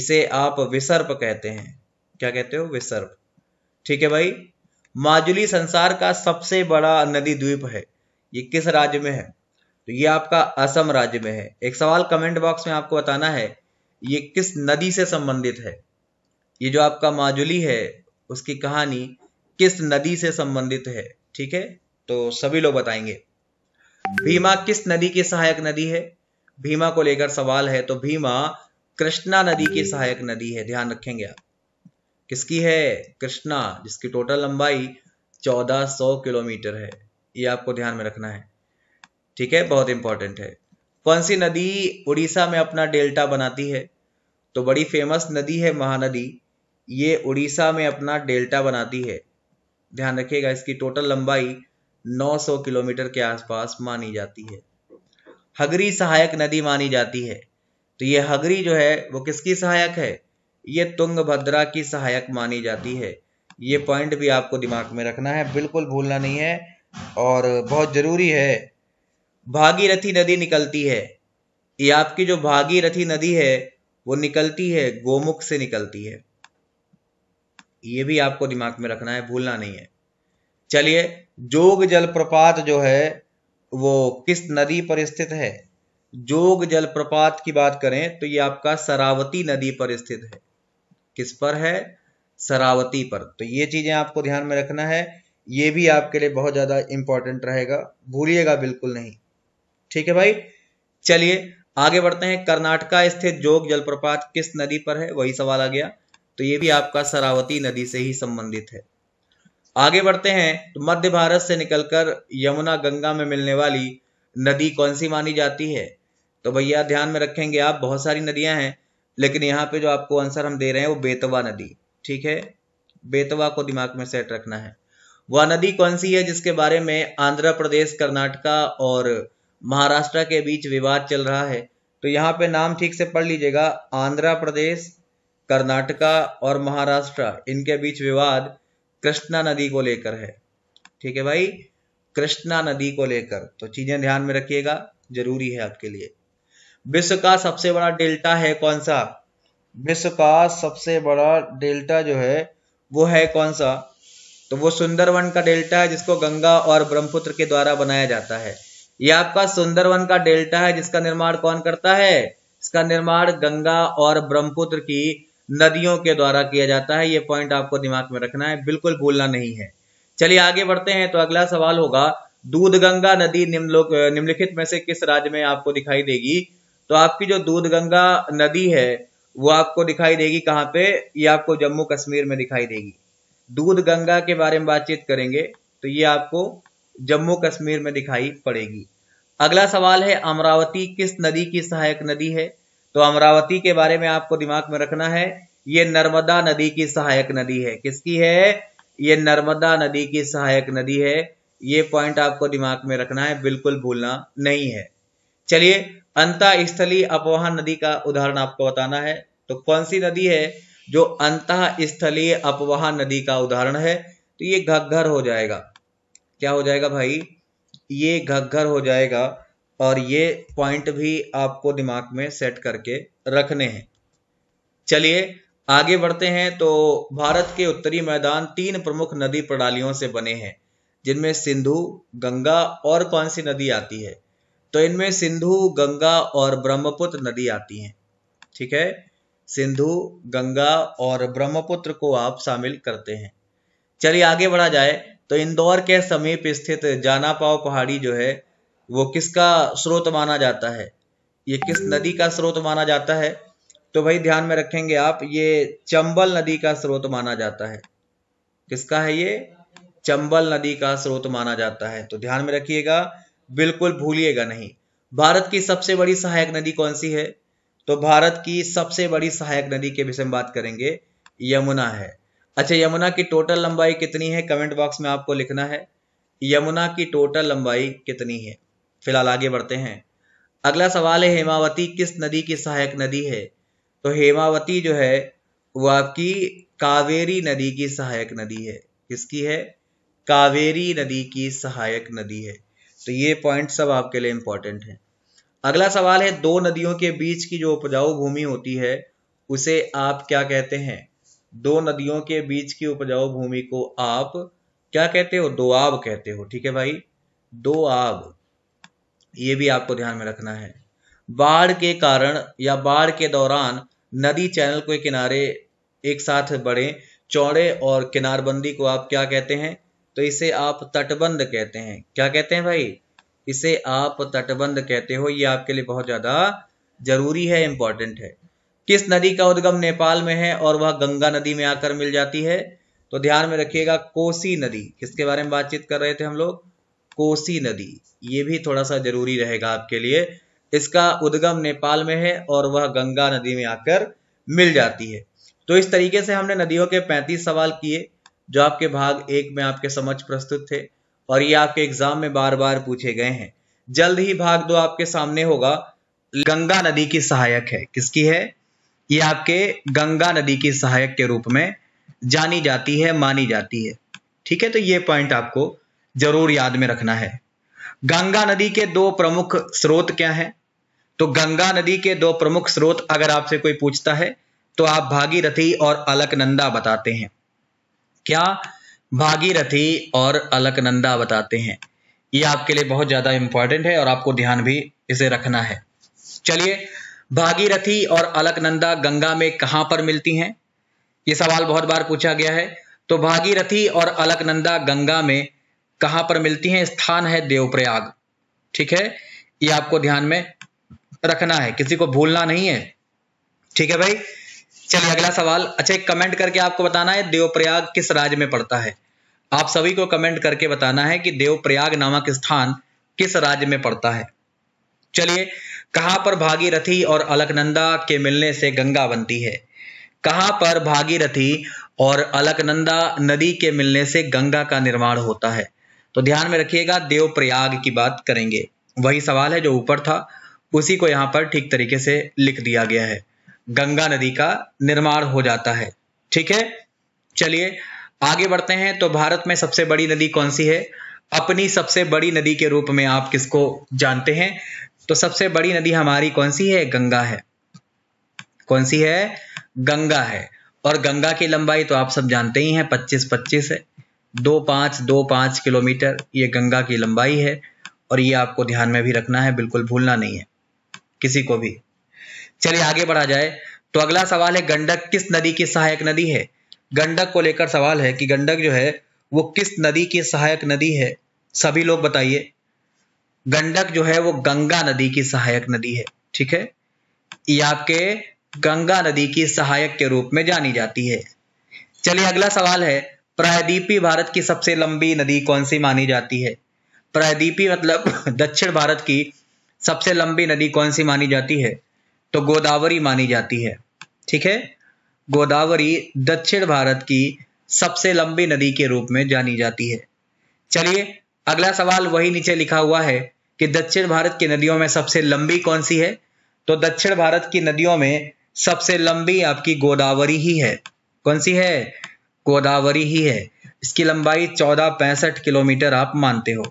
इसे आप विसर्प कहते हैं क्या कहते हो विसर्प ठीक है भाई माजुली संसार का सबसे बड़ा नदी द्वीप है ये किस राज्य में है तो ये आपका असम राज्य में है एक सवाल कमेंट बॉक्स में आपको बताना है ये किस नदी से संबंधित है ये जो आपका माजुली है उसकी कहानी किस नदी से संबंधित है ठीक है तो सभी लोग बताएंगे भीमा किस नदी की सहायक नदी है भीमा को लेकर सवाल है तो भीमा कृष्णा नदी की सहायक नदी है ध्यान रखेंगे आप किसकी है कृष्णा जिसकी टोटल लंबाई 1400 किलोमीटर है ये आपको ध्यान में रखना है ठीक है बहुत इंपॉर्टेंट है कौन सी नदी उड़ीसा में अपना डेल्टा बनाती है तो बड़ी फेमस नदी है महानदी ये उड़ीसा में अपना डेल्टा बनाती है ध्यान रखिएगा इसकी टोटल लंबाई 900 किलोमीटर के आसपास मानी जाती है हगरी सहायक नदी मानी जाती है तो ये हगरी जो है वो किसकी सहायक है ये तुंगभद्रा की सहायक मानी जाती है ये पॉइंट भी आपको दिमाग में रखना है बिल्कुल भूलना नहीं है और बहुत ज़रूरी है भागीरथी नदी निकलती है ये आपकी जो भागीरथी नदी है वो निकलती है गोमुख से निकलती है ये भी आपको दिमाग में रखना है भूलना नहीं है चलिए जोग जलप्रपात जो है वो किस नदी पर स्थित है जोग जलप्रपात की बात करें तो ये आपका सरावती नदी पर स्थित है किस पर है सरावती पर तो ये चीज़ें आपको ध्यान में रखना है ये भी आपके लिए बहुत ज़्यादा इंपॉर्टेंट रहेगा भूलिएगा बिल्कुल नहीं ठीक है भाई चलिए आगे बढ़ते हैं कर्नाटका स्थित जोग जलप्रपात किस नदी पर है वही सवाल आ गया तो ये भी आपका सरावती नदी से ही संबंधित है आगे बढ़ते हैं तो मध्य भारत से निकलकर यमुना गंगा में मिलने वाली नदी कौन सी मानी जाती है तो भैया ध्यान में रखेंगे आप बहुत सारी नदियां हैं लेकिन यहाँ पे जो आपको आंसर हम दे रहे हैं वो बेतवा नदी ठीक है बेतवा को दिमाग में सेट रखना है वह नदी कौन सी है जिसके बारे में आंध्र प्रदेश कर्नाटका और महाराष्ट्र के बीच विवाद चल रहा है तो यहाँ पे नाम ठीक से पढ़ लीजिएगा आंध्र प्रदेश कर्नाटका और महाराष्ट्र इनके बीच विवाद कृष्णा नदी को लेकर है ठीक है भाई कृष्णा नदी को लेकर तो चीजें ध्यान में रखिएगा जरूरी है आपके लिए विश्व का सबसे बड़ा डेल्टा है कौन सा विश्व का सबसे बड़ा डेल्टा जो है वो है कौन सा तो वो सुंदरवन का डेल्टा है जिसको गंगा और ब्रह्मपुत्र के द्वारा बनाया जाता है ये आपका सुंदरवन का डेल्टा है जिसका निर्माण कौन करता है इसका निर्माण गंगा और ब्रह्मपुत्र की नदियों के द्वारा किया जाता है ये पॉइंट आपको दिमाग में रखना है बिल्कुल भूलना नहीं है चलिए आगे बढ़ते हैं तो अगला सवाल होगा दूध गंगा नदी निम्नलिखित में से किस राज्य में आपको दिखाई देगी तो आपकी जो दूध गंगा नदी है वो आपको दिखाई देगी कहाँ पे ये आपको जम्मू कश्मीर में दिखाई देगी दूध गंगा के बारे में बातचीत करेंगे तो ये आपको जम्मू कश्मीर में दिखाई पड़ेगी अगला सवाल है अमरावती किस नदी की सहायक नदी है तो अमरावती के बारे में आपको दिमाग में रखना है ये नर्मदा नदी की सहायक नदी है किसकी है ये नर्मदा नदी की सहायक नदी है ये पॉइंट आपको दिमाग में रखना है बिल्कुल भूलना नहीं है चलिए अंत स्थली अपवाहन नदी का उदाहरण आपको बताना है तो कौन सी नदी है जो अंत स्थलीय अपवाहन नदी का उदाहरण है तो ये घग्घर हो जाएगा क्या हो जाएगा भाई ये घग्घर हो जाएगा और ये पॉइंट भी आपको दिमाग में सेट करके रखने हैं चलिए आगे बढ़ते हैं तो भारत के उत्तरी मैदान तीन प्रमुख नदी प्रणालियों से बने हैं जिनमें सिंधु गंगा और कौन सी नदी आती है तो इनमें सिंधु गंगा और ब्रह्मपुत्र नदी आती हैं ठीक है सिंधु गंगा और ब्रह्मपुत्र को आप शामिल करते हैं चलिए आगे बढ़ा जाए तो इंदौर के समीप स्थित जानापाव पहाड़ी जो है वो किसका स्रोत माना जाता है ये किस नदी का स्रोत माना जाता है तो भाई ध्यान में रखेंगे आप ये चंबल नदी का स्रोत माना जाता है किसका है ये चंबल नदी का स्रोत माना जाता है तो ध्यान में रखिएगा बिल्कुल भूलिएगा नहीं भारत की सबसे बड़ी सहायक नदी कौन सी है तो भारत की सबसे बड़ी सहायक नदी के विषय में बात करेंगे यमुना है अच्छा यमुना की टोटल लंबाई कितनी है कमेंट बॉक्स में आपको लिखना है यमुना की टोटल लंबाई कितनी है फिलहाल आगे बढ़ते हैं अगला सवाल है हेमावती किस नदी की सहायक नदी है तो हेमावती जो है वो आपकी कावेरी नदी की सहायक नदी है किसकी है कावेरी नदी की सहायक नदी है तो ये पॉइंट सब आपके लिए इंपॉर्टेंट है अगला सवाल है दो नदियों के बीच की जो उपजाऊ भूमि होती है उसे आप क्या कहते हैं दो नदियों के बीच की उपजाऊ भूमि को आप क्या कहते हो दो आब कहते हो ठीक है भाई दो आब ये भी आपको ध्यान में रखना है बाढ़ के कारण या बाढ़ के दौरान नदी चैनल के किनारे एक साथ बढ़े चौड़े और किनारबंदी को आप क्या कहते हैं तो इसे आप तटबंध कहते हैं क्या कहते हैं भाई इसे आप तटबंध कहते हो ये आपके लिए बहुत ज़्यादा जरूरी है इंपॉर्टेंट है किस नदी का उद्गम नेपाल में है और वह गंगा नदी में आकर मिल जाती है तो ध्यान में रखिएगा कोसी नदी किसके बारे में बातचीत कर रहे थे हम लोग कोसी नदी ये भी थोड़ा सा जरूरी रहेगा आपके लिए इसका उद्गम नेपाल में है और वह गंगा नदी में आकर मिल जाती है तो इस तरीके से हमने नदियों के 35 सवाल किए जो आपके भाग एक में आपके समझ प्रस्तुत थे और ये आपके एग्जाम में बार बार पूछे गए हैं जल्द ही भाग दो आपके सामने होगा गंगा नदी की सहायक है किसकी है ये आपके गंगा नदी की सहायक के रूप में जानी जाती है मानी जाती है ठीक है तो ये पॉइंट आपको जरूर याद में रखना है गंगा नदी के दो प्रमुख स्रोत क्या हैं तो गंगा नदी के दो प्रमुख स्रोत अगर आपसे कोई पूछता है तो आप भागीरथी और अलकनंदा बताते हैं क्या भागीरथी और अलकनंदा बताते हैं ये आपके लिए बहुत ज्यादा इंपॉर्टेंट है और आपको ध्यान भी इसे रखना है चलिए भागीरथी और अलकनंदा गंगा में कहां पर मिलती हैं ये सवाल बहुत बार पूछा गया है तो भागीरथी और अलकनंदा गंगा में कहां पर मिलती हैं स्थान है देवप्रयाग ठीक है ये आपको ध्यान में रखना है किसी को भूलना नहीं है ठीक है भाई चलिए अगला सवाल अच्छा एक कमेंट करके आपको बताना है देवप्रयाग किस राज्य में पड़ता है आप सभी को कमेंट करके बताना है कि देवप्रयाग नामक स्थान किस राज्य में पड़ता है चलिए कहां पर भागीरथी और अलकनंदा के मिलने से गंगा बनती है कहां पर भागीरथी और अलकनंदा नदी के मिलने से गंगा का निर्माण होता है तो ध्यान में रखिएगा देवप्रयाग की बात करेंगे वही सवाल है जो ऊपर था उसी को यहाँ पर ठीक तरीके से लिख दिया गया है गंगा नदी का निर्माण हो जाता है ठीक है चलिए आगे बढ़ते हैं तो भारत में सबसे बड़ी नदी कौन सी है अपनी सबसे बड़ी नदी के रूप में आप किसको जानते हैं तो सबसे बड़ी नदी हमारी कौन सी है गंगा है कौन सी है गंगा है और गंगा की लंबाई तो आप सब जानते ही हैं पच्चीस पच्चीस है दो पांच दो पांच किलोमीटर ये गंगा की लंबाई है और ये आपको ध्यान में भी रखना है बिल्कुल भूलना नहीं है किसी को भी चलिए आगे बढ़ा जाए तो अगला सवाल है गंडक किस नदी की सहायक नदी है गंडक को लेकर सवाल है कि गंडक जो है वो किस नदी की सहायक नदी है सभी लोग बताइए गंडक जो है वो गंगा नदी की सहायक नदी है ठीक है ये आपके गंगा नदी की सहायक के रूप में जानी जाती है चलिए अगला सवाल है प्रायद्वीपी भारत की सबसे लंबी नदी कौन सी मानी जाती है प्रायद्वीपी मतलब दक्षिण भारत की सबसे लंबी नदी कौन सी मानी जाती है तो गोदावरी मानी जाती है ठीक है गोदावरी दक्षिण भारत की सबसे लंबी नदी के रूप में जानी जाती है चलिए अगला सवाल वही नीचे लिखा हुआ है कि दक्षिण भारत की नदियों में सबसे लंबी कौन सी है तो दक्षिण भारत की नदियों में सबसे लंबी आपकी गोदावरी ही है कौन सी है गोदावरी ही है इसकी लंबाई चौदह पैंसठ किलोमीटर आप मानते हो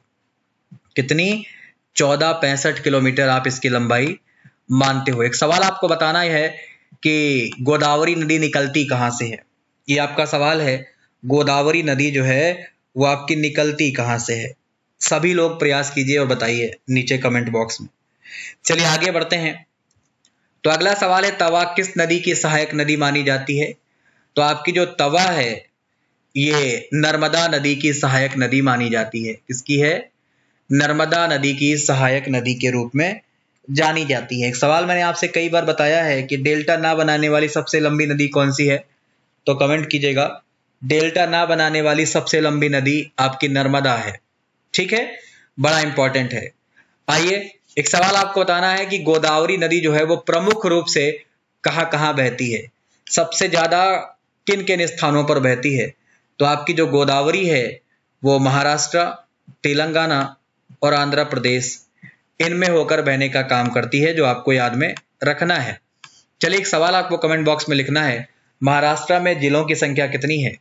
कितनी चौदह पैंसठ किलोमीटर आप इसकी लंबाई मानते हो एक सवाल आपको बताना है कि गोदावरी नदी निकलती कहां से है ये आपका सवाल है गोदावरी नदी जो है वो आपकी निकलती कहां से है सभी लोग प्रयास कीजिए और बताइए नीचे कमेंट बॉक्स में चलिए आगे बढ़ते हैं तो अगला सवाल है तवा किस नदी की सहायक नदी मानी जाती है तो आपकी जो तवा है ये नर्मदा नदी की सहायक नदी मानी जाती है किसकी है नर्मदा नदी की सहायक नदी के रूप में जानी जाती है एक सवाल मैंने आपसे कई बार बताया है कि डेल्टा ना बनाने वाली सबसे लंबी नदी कौन सी है तो कमेंट कीजिएगा डेल्टा ना बनाने वाली सबसे लंबी नदी आपकी नर्मदा है ठीक है बड़ा इंपॉर्टेंट है आइए एक सवाल आपको बताना है कि गोदावरी नदी जो है वो प्रमुख रूप से कहां कहां बहती है सबसे ज़्यादा किन किन स्थानों पर बहती है तो आपकी जो गोदावरी है वो महाराष्ट्र तेलंगाना और आंध्र प्रदेश इनमें होकर बहने का काम करती है जो आपको याद में रखना है चलिए एक सवाल आपको कमेंट बॉक्स में लिखना है महाराष्ट्र में जिलों की संख्या कितनी है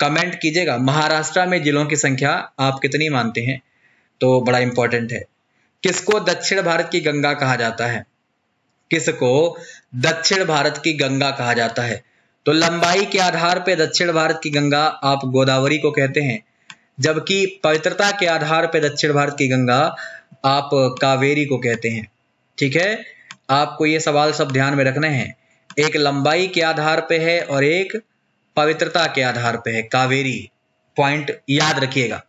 कमेंट कीजिएगा महाराष्ट्र में जिलों की संख्या आप कितनी मानते हैं तो बड़ा इंपॉर्टेंट है किसको दक्षिण भारत की गंगा कहा जाता है किसको दक्षिण भारत की गंगा कहा जाता है तो लंबाई के आधार पर दक्षिण भारत की गंगा आप गोदावरी को कहते हैं जबकि पवित्रता के आधार पर दक्षिण भारत की गंगा आप कावेरी को कहते हैं ठीक है आपको ये सवाल सब ध्यान में रखने हैं एक लंबाई के आधार पे है और एक पवित्रता के आधार पे है कावेरी पॉइंट याद रखिएगा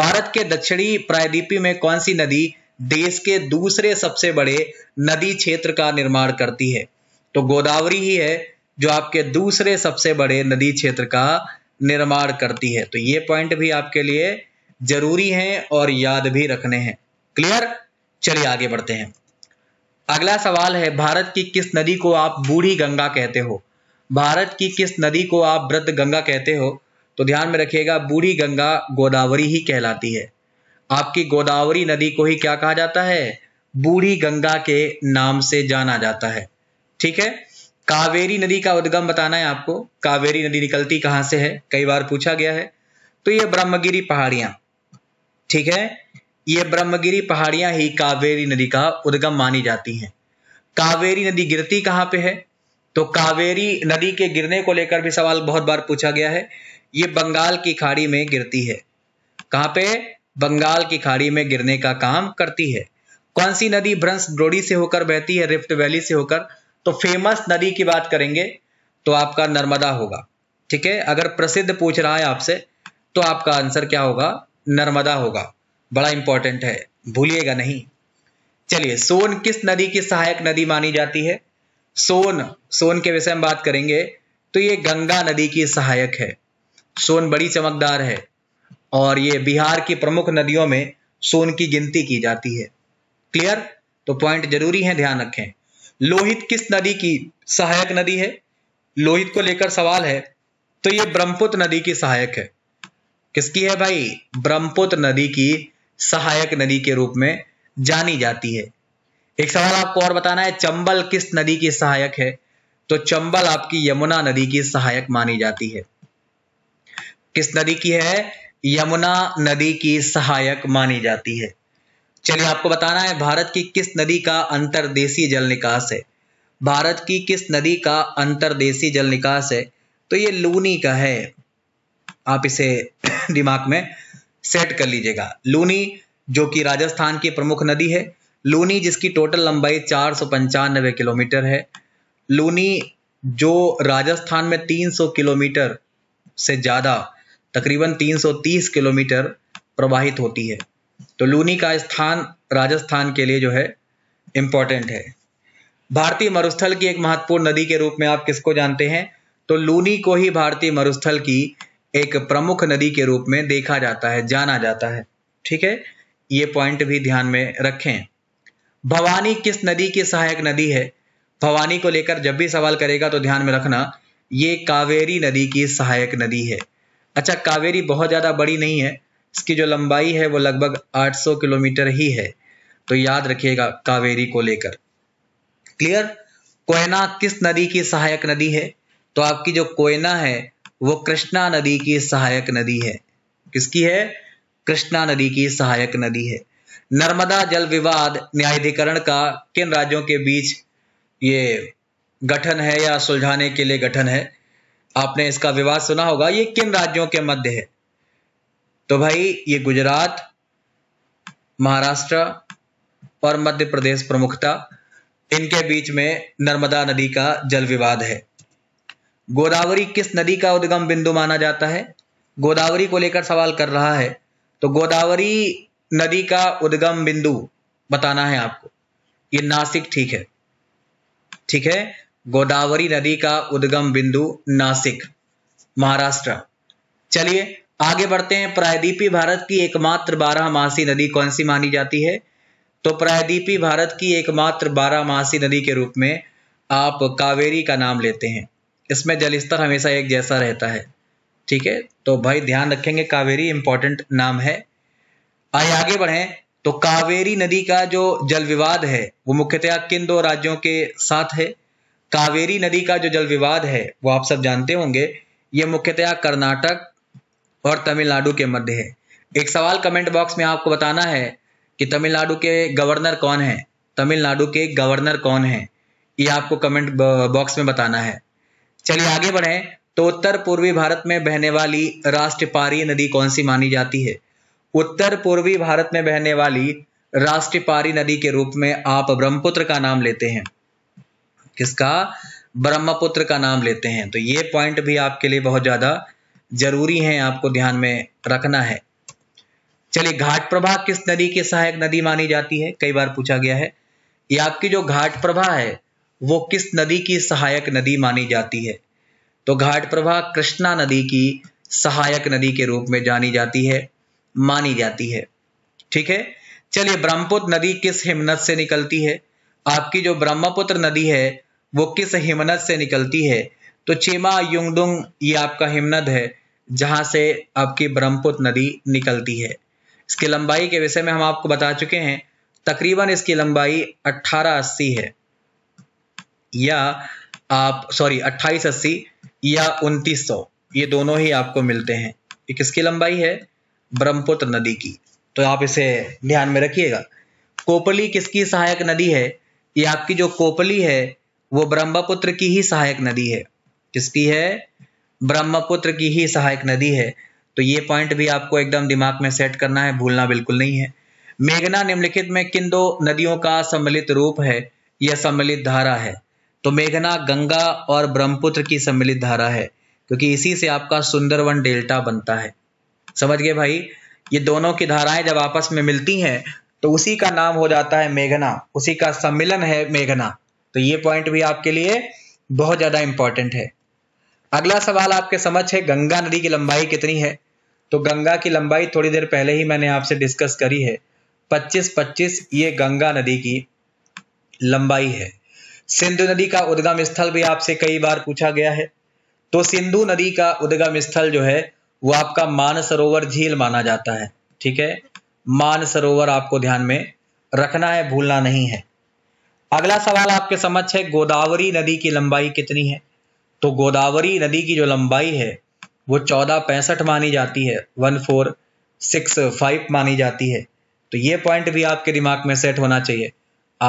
भारत के दक्षिणी प्रायद्वीपी में कौन सी नदी देश के दूसरे सबसे बड़े नदी क्षेत्र का निर्माण करती है तो गोदावरी ही है जो आपके दूसरे सबसे बड़े नदी क्षेत्र का निर्माण करती है तो ये पॉइंट भी आपके लिए जरूरी हैं और याद भी रखने हैं क्लियर चलिए आगे बढ़ते हैं अगला सवाल है भारत की किस नदी को आप बूढ़ी गंगा कहते हो भारत की किस नदी को आप वृद्ध गंगा कहते हो तो ध्यान में रखिएगा बूढ़ी गंगा गोदावरी ही कहलाती है आपकी गोदावरी नदी को ही क्या कहा जाता है बूढ़ी गंगा के नाम से जाना जाता है ठीक है कावेरी नदी का उद्गम बताना है आपको कावेरी नदी निकलती कहां से है कई बार पूछा गया है तो ये ब्रह्मगिरी पहाड़ियां ठीक है ये ब्रह्मगिरी पहाड़ियां ही कावेरी नदी का उद्गम मानी जाती हैं कावेरी नदी गिरती कहाँ पे है तो कावेरी नदी के गिरने को लेकर भी सवाल बहुत बार पूछा गया है ये बंगाल की खाड़ी में गिरती है कहाँ पे बंगाल की खाड़ी में गिरने का काम करती है कौन सी नदी भ्रंश ब्रोडी से होकर बहती है रिफ्ट वैली से होकर तो फेमस नदी की बात करेंगे तो आपका नर्मदा होगा ठीक है अगर प्रसिद्ध पूछ रहा है आपसे तो आपका आंसर क्या होगा नर्मदा होगा बड़ा इंपॉर्टेंट है भूलिएगा नहीं चलिए सोन किस नदी की सहायक नदी मानी जाती है सोन सोन के विषय में बात करेंगे तो ये गंगा नदी की सहायक है सोन बड़ी चमकदार है और ये बिहार की प्रमुख नदियों में सोन की गिनती की जाती है क्लियर तो पॉइंट जरूरी है ध्यान रखें लोहित किस नदी की सहायक नदी है लोहित को लेकर सवाल है तो ये ब्रह्मपुत्र नदी की सहायक है किसकी है भाई ब्रह्मपुत्र नदी की सहायक नदी के रूप में जानी जाती है एक सवाल आपको और बताना है चंबल किस नदी की सहायक है तो चंबल आपकी यमुना नदी की सहायक मानी जाती है किस नदी की है यमुना नदी की सहायक मानी जाती है चलिए आपको बताना है भारत की किस नदी का अंतरदेशीय जल निकास है भारत की किस नदी का अंतरदेशीय जल निकास है तो ये लूनी का है आप इसे दिमाग में सेट कर लीजिएगा लूनी जो कि राजस्थान की प्रमुख नदी है लूनी जिसकी टोटल लंबाई चार किलोमीटर है लूनी जो राजस्थान में 300 किलोमीटर से ज़्यादा तकरीबन 330 किलोमीटर प्रवाहित होती है तो लूनी का स्थान राजस्थान के लिए जो है इंपॉर्टेंट है भारतीय मरुस्थल की एक महत्वपूर्ण नदी के रूप में आप किसको जानते हैं तो लूनी को ही भारतीय मरुस्थल की एक प्रमुख नदी के रूप में देखा जाता है जाना जाता है ठीक है ये पॉइंट भी ध्यान में रखें भवानी किस नदी की सहायक नदी है भवानी को लेकर जब भी सवाल करेगा तो ध्यान में रखना ये कावेरी नदी की सहायक नदी है अच्छा कावेरी बहुत ज़्यादा बड़ी नहीं है इसकी जो लंबाई है वो लगभग 800 किलोमीटर ही है तो याद रखिएगा कावेरी को लेकर क्लियर कोयना किस नदी की सहायक नदी है तो आपकी जो कोयना है वो कृष्णा नदी की सहायक नदी है किसकी है कृष्णा नदी की सहायक नदी है नर्मदा जल विवाद न्यायाधिकरण का किन राज्यों के बीच ये गठन है या सुलझाने के लिए गठन है आपने इसका विवाद सुना होगा ये किन राज्यों के मध्य है तो भाई ये गुजरात महाराष्ट्र और मध्य प्रदेश प्रमुखता इनके बीच में नर्मदा नदी का जल विवाद है गोदावरी किस नदी का उद्गम बिंदु माना जाता है गोदावरी को लेकर सवाल कर रहा है तो गोदावरी नदी का उद्गम बिंदु बताना है आपको ये नासिक ठीक है ठीक है गोदावरी नदी का उद्गम बिंदु नासिक महाराष्ट्र चलिए आगे बढ़ते हैं प्रायद्वीपी भारत की एकमात्र बारह मासी नदी कौन सी मानी जाती है तो प्रायद्वीपी भारत की एकमात्र बारह मासी नदी के रूप में आप कावेरी का नाम लेते हैं इसमें जल स्तर हमेशा एक जैसा रहता है ठीक है तो भाई ध्यान रखेंगे कावेरी इंपॉर्टेंट नाम है आइए आगे बढ़े तो कावेरी नदी का जो जल विवाद है वो मुख्यतया किन दो राज्यों के साथ है कावेरी नदी का जो जल विवाद है वो आप सब जानते होंगे ये मुख्यतया कर्नाटक और तमिलनाडु के मध्य है एक सवाल कमेंट बॉक्स में आपको बताना है कि तमिलनाडु के गवर्नर कौन है तमिलनाडु के गवर्नर कौन है ये आपको कमेंट बॉक्स में बताना है चलिए आगे बढ़े तो उत्तर पूर्वी भारत में बहने वाली राष्ट्रपारी नदी कौन सी मानी जाती है उत्तर पूर्वी भारत में बहने वाली राष्ट्रपारी नदी के रूप में आप ब्रह्मपुत्र का नाम लेते हैं किसका ब्रह्मपुत्र का नाम लेते हैं तो ये पॉइंट भी आपके लिए बहुत ज्यादा जरूरी है आपको ध्यान में रखना है चलिए घाट प्रभा किस नदी की सहायक नदी मानी जाती है कई बार पूछा गया है ये आपकी जो घाट प्रभा है वो किस नदी की सहायक नदी मानी जाती है तो घाट प्रवाह कृष्णा नदी की सहायक नदी के रूप में जानी जाती है मानी जाती है ठीक है चलिए ब्रह्मपुत्र नदी किस हिमनद से निकलती है आपकी जो ब्रह्मपुत्र नदी है वो किस हिमनद से निकलती है तो चेमा युंगडुंग ये आपका हिमनद है जहां से आपकी ब्रह्मपुत्र नदी निकलती है इसकी लंबाई के विषय में हम आपको बता चुके हैं तकरीबन इसकी लंबाई अट्ठारह अस्सी है या आप सॉरी अट्ठाईस अस्सी या उनतीस सौ ये दोनों ही आपको मिलते हैं ये किसकी लंबाई है ब्रह्मपुत्र नदी की तो आप इसे ध्यान में रखिएगा कोपली किसकी सहायक नदी है ये आपकी जो कोपली है वो ब्रह्मपुत्र की ही सहायक नदी है किसकी है ब्रह्मपुत्र की ही सहायक नदी है तो ये पॉइंट भी आपको एकदम दिमाग में सेट करना है भूलना बिल्कुल नहीं है मेघना निम्नलिखित में किन दो नदियों का सम्मिलित रूप है यह सम्मिलित धारा है तो मेघना गंगा और ब्रह्मपुत्र की सम्मिलित धारा है क्योंकि इसी से आपका सुंदरवन डेल्टा बनता है समझ गए भाई ये दोनों की धाराएं जब आपस में मिलती हैं तो उसी का नाम हो जाता है मेघना उसी का सम्मिलन है मेघना तो ये पॉइंट भी आपके लिए बहुत ज़्यादा इंपॉर्टेंट है अगला सवाल आपके समझ है गंगा नदी की लंबाई कितनी है तो गंगा की लंबाई थोड़ी देर पहले ही मैंने आपसे डिस्कस करी है 25 25 ये गंगा नदी की लंबाई है सिंधु नदी का उद्गम स्थल भी आपसे कई बार पूछा गया है तो सिंधु नदी का उद्गम स्थल जो है वो आपका मानसरोवर झील माना जाता है ठीक है मानसरोवर आपको ध्यान में रखना है भूलना नहीं है अगला सवाल आपके समक्ष है गोदावरी नदी की लंबाई कितनी है तो गोदावरी नदी की जो लंबाई है वो चौदह पैंसठ मानी जाती है वन फोर सिक्स फाइव मानी जाती है तो ये पॉइंट भी आपके दिमाग में सेट होना चाहिए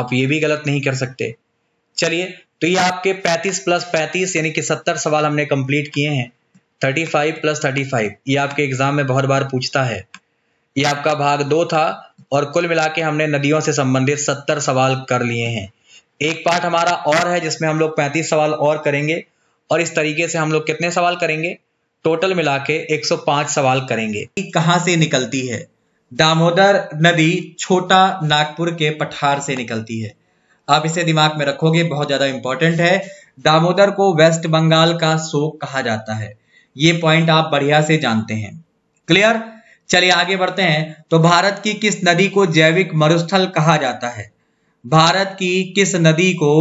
आप ये भी गलत नहीं कर सकते चलिए तो ये आपके 35 प्लस 35 यानी कि 70 सवाल हमने कंप्लीट किए हैं 35 प्लस 35 ये आपके एग्जाम में बहुत बार पूछता है ये आपका भाग दो था और कुल मिला के हमने नदियों से संबंधित 70 सवाल कर लिए हैं एक पार्ट हमारा और है जिसमें हम लोग 35 सवाल और करेंगे और इस तरीके से हम लोग कितने सवाल करेंगे टोटल मिला के पांच सवाल करेंगे कहाँ से निकलती है दामोदर नदी छोटा नागपुर के पठार से निकलती है आप इसे दिमाग में रखोगे बहुत ज़्यादा इंपॉर्टेंट है दामोदर को वेस्ट बंगाल का शोक कहा जाता है ये पॉइंट आप बढ़िया से जानते हैं क्लियर चलिए आगे बढ़ते हैं तो भारत की किस नदी को जैविक मरुस्थल कहा जाता है भारत की किस नदी को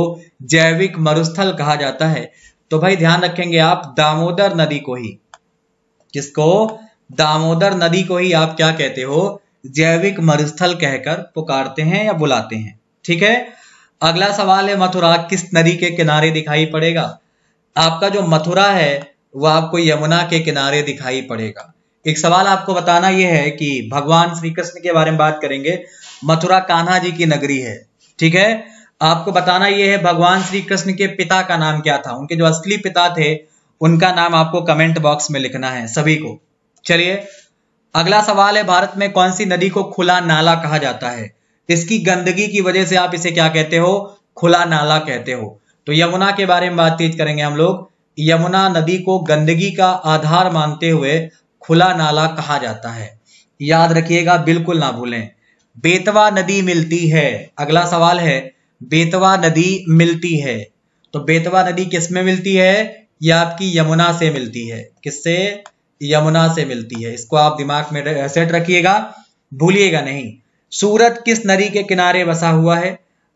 जैविक मरुस्थल कहा जाता है तो भाई ध्यान रखेंगे आप दामोदर नदी को ही किसको दामोदर नदी को ही आप क्या कहते हो जैविक मरुस्थल कहकर पुकारते हैं या बुलाते हैं ठीक है अगला सवाल है मथुरा किस नदी के किनारे दिखाई पड़ेगा आपका जो मथुरा है वह आपको यमुना के किनारे दिखाई पड़ेगा एक सवाल आपको बताना यह है कि भगवान श्री कृष्ण के बारे में बात करेंगे मथुरा कान्हा जी की नगरी है ठीक है आपको बताना यह है भगवान श्री कृष्ण के पिता का नाम क्या था उनके जो असली पिता थे उनका नाम आपको कमेंट बॉक्स में लिखना है सभी को चलिए अगला सवाल है भारत में कौन सी नदी को खुला नाला कहा जाता है इसकी गंदगी की वजह से आप इसे क्या कहते हो खुला नाला कहते हो तो यमुना के बारे में बातचीत करेंगे हम लोग यमुना नदी को गंदगी का आधार मानते हुए खुला नाला कहा जाता है याद रखिएगा बिल्कुल ना भूलें बेतवा नदी मिलती है अगला सवाल है बेतवा नदी मिलती है तो बेतवा नदी किस में मिलती है यह आपकी यमुना से मिलती है किससे यमुना से मिलती है इसको आप दिमाग में सेट रखिएगा भूलिएगा नहीं सूरत किस नदी के किनारे बसा हुआ है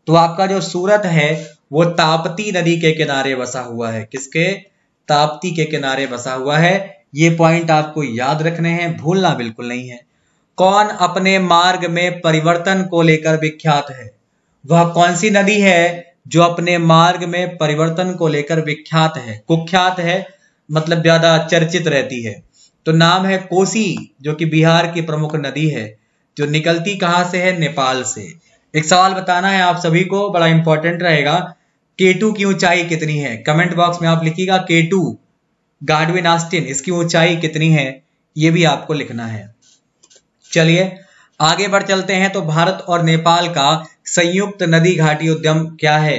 तो आपका जो सूरत है वो तापती नदी के किनारे बसा हुआ है किसके ताप्ती के किनारे बसा हुआ है ये पॉइंट आपको याद रखने हैं भूलना बिल्कुल नहीं है कौन अपने मार्ग में परिवर्तन को लेकर विख्यात है वह कौन सी नदी है जो अपने मार्ग में परिवर्तन को लेकर विख्यात है कुख्यात है मतलब ज्यादा चर्चित रहती है तो नाम है कोसी जो कि बिहार की प्रमुख नदी है जो निकलती कहां से है नेपाल से एक सवाल बताना है आप सभी को बड़ा इंपॉर्टेंट रहेगा के की ऊंचाई कितनी है कमेंट बॉक्स में आप लिखिएगा K2 गाडविन आस्टिन इसकी ऊंचाई कितनी है ये भी आपको लिखना है चलिए आगे बढ़ चलते हैं तो भारत और नेपाल का संयुक्त नदी घाटी उद्यम क्या है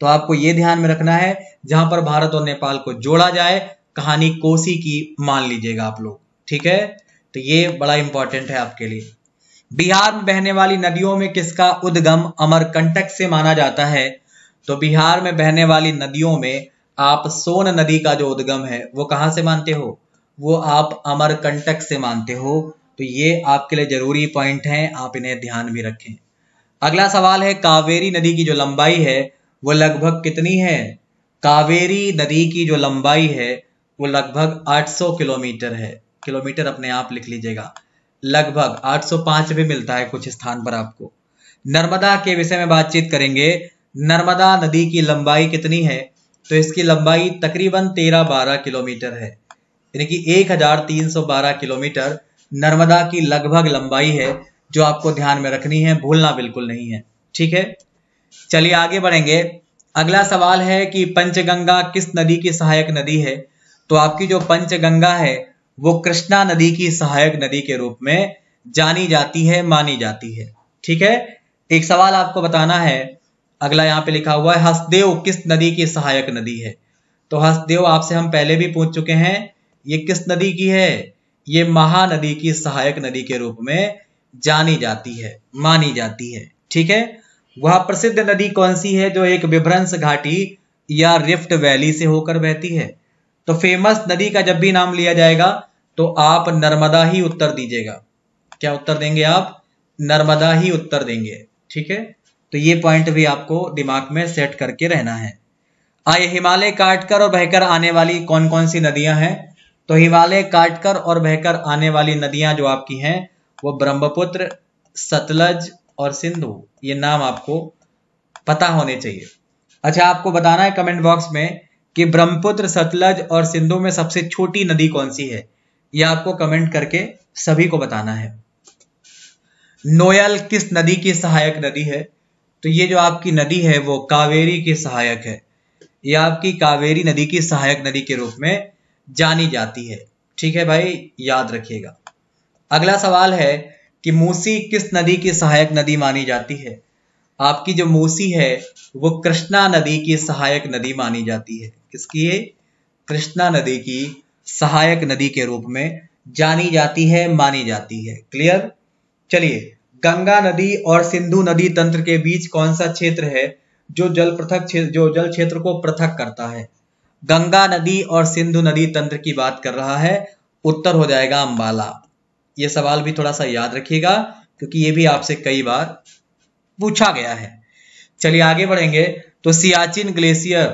तो आपको ये ध्यान में रखना है जहां पर भारत और नेपाल को जोड़ा जाए कहानी कोसी की मान लीजिएगा आप लोग ठीक है तो ये बड़ा इंपॉर्टेंट है आपके लिए बिहार में बहने वाली नदियों में किसका उद्गम अमरकंटक से माना जाता है तो बिहार में बहने वाली नदियों में आप सोन नदी का जो उद्गम है वो कहाँ से मानते हो वो आप अमरकंटक से मानते हो तो ये आपके लिए जरूरी पॉइंट है आप इन्हें ध्यान में रखें अगला सवाल है कावेरी नदी की जो लंबाई है वो लगभग कितनी है कावेरी नदी की जो लंबाई है वो लगभग 800 किलोमीटर है किलोमीटर अपने आप लिख लीजिएगा लगभग 805 भी मिलता है कुछ स्थान पर आपको नर्मदा के विषय में बातचीत करेंगे नर्मदा नदी की लंबाई कितनी है तो इसकी लंबाई तकरीबन 13-12 किलोमीटर है यानी कि 1312 किलोमीटर नर्मदा की लगभग लंबाई है जो आपको ध्यान में रखनी है भूलना बिल्कुल नहीं है ठीक है चलिए आगे बढ़ेंगे अगला सवाल है कि पंचगंगा किस नदी की सहायक नदी है तो आपकी जो पंचगंगा है वो कृष्णा नदी की सहायक नदी के रूप में जानी जाती है मानी जाती है ठीक है एक सवाल आपको बताना है अगला यहाँ पे लिखा हुआ है हसदेव किस नदी की सहायक नदी है तो हसदेव आपसे हम पहले भी पूछ चुके हैं ये किस नदी की है ये महानदी की सहायक नदी के रूप में जानी जाती है मानी जाती है ठीक है वह प्रसिद्ध नदी कौन सी है जो एक विभ्रंश घाटी या रिफ्ट वैली से होकर बहती है तो फेमस नदी का जब भी नाम लिया जाएगा तो आप नर्मदा ही उत्तर दीजिएगा क्या उत्तर देंगे आप नर्मदा ही उत्तर देंगे ठीक है तो ये पॉइंट भी आपको दिमाग में सेट करके रहना है आइए हिमालय काटकर और बहकर आने वाली कौन कौन सी नदियां हैं तो हिमालय काटकर और बहकर आने वाली नदियां जो आपकी हैं वो ब्रह्मपुत्र सतलज और सिंधु ये नाम आपको पता होने चाहिए अच्छा आपको बताना है कमेंट बॉक्स में कि ब्रह्मपुत्र सतलज और सिंधु में सबसे छोटी नदी कौन सी है यह आपको कमेंट करके सभी को बताना है नोयल किस नदी की सहायक नदी है तो ये जो आपकी नदी है वो कावेरी की सहायक है ये आपकी कावेरी नदी की सहायक नदी के रूप में जानी जाती है ठीक है भाई याद रखिएगा अगला सवाल है कि मूसी किस नदी की सहायक नदी मानी जाती है आपकी जो मूसी है वो कृष्णा नदी की सहायक नदी मानी जाती है किसकी है कृष्णा नदी की सहायक नदी के रूप में जानी जाती है मानी जाती है क्लियर चलिए गंगा नदी और सिंधु नदी तंत्र के बीच कौन सा क्षेत्र है जो जल पृथक जो जल क्षेत्र को पृथक करता है गंगा नदी और सिंधु नदी तंत्र की बात कर रहा है उत्तर हो जाएगा अंबाला ये सवाल भी थोड़ा सा याद रखिएगा क्योंकि ये भी आपसे कई बार पूछा गया है चलिए आगे बढ़ेंगे तो सियाचिन ग्लेशियर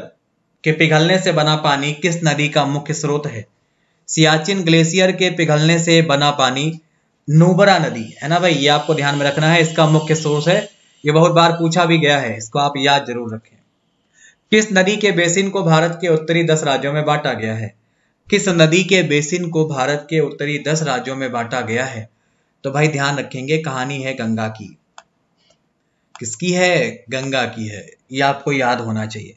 के पिघलने से बना पानी किस नदी का मुख्य स्रोत है सियाचिन ग्लेशियर के पिघलने से बना पानी नूबरा नदी है ना भाई ये आपको ध्यान में रखना है इसका मुख्य सोर्स है ये बहुत बार पूछा भी गया है इसको आप याद जरूर रखें किस नदी के बेसिन को भारत के उत्तरी दस राज्यों में बांटा गया है किस नदी के बेसिन को भारत के उत्तरी दस राज्यों में बांटा गया है तो भाई ध्यान रखेंगे कहानी है गंगा की किसकी है गंगा की है ये आपको याद होना चाहिए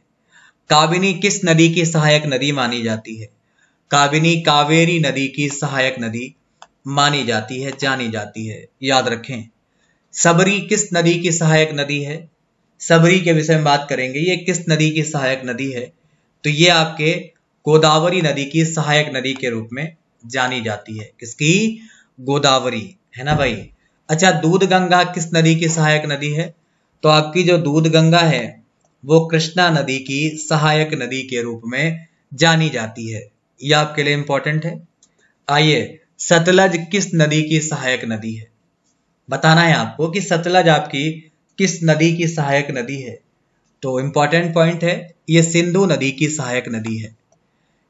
काबिनी किस नदी की सहायक नदी मानी जाती है काबिनी कावेरी नदी की सहायक नदी मानी जाती है जानी जाती है याद रखें सबरी किस नदी की सहायक नदी है सबरी के विषय में बात करेंगे ये किस नदी की सहायक नदी है तो ये आपके गोदावरी नदी की सहायक नदी के रूप में जानी जाती है किसकी गोदावरी है ना भाई अच्छा दूध गंगा किस नदी की सहायक नदी है तो आपकी जो दूध गंगा है वो कृष्णा नदी की सहायक नदी के रूप में जानी जाती है यह आपके लिए इंपॉर्टेंट है आइए सतलज किस नदी की सहायक नदी है बताना है आपको कि सतलज आपकी किस नदी की सहायक नदी है तो इंपॉर्टेंट पॉइंट है यह सिंधु नदी की सहायक नदी है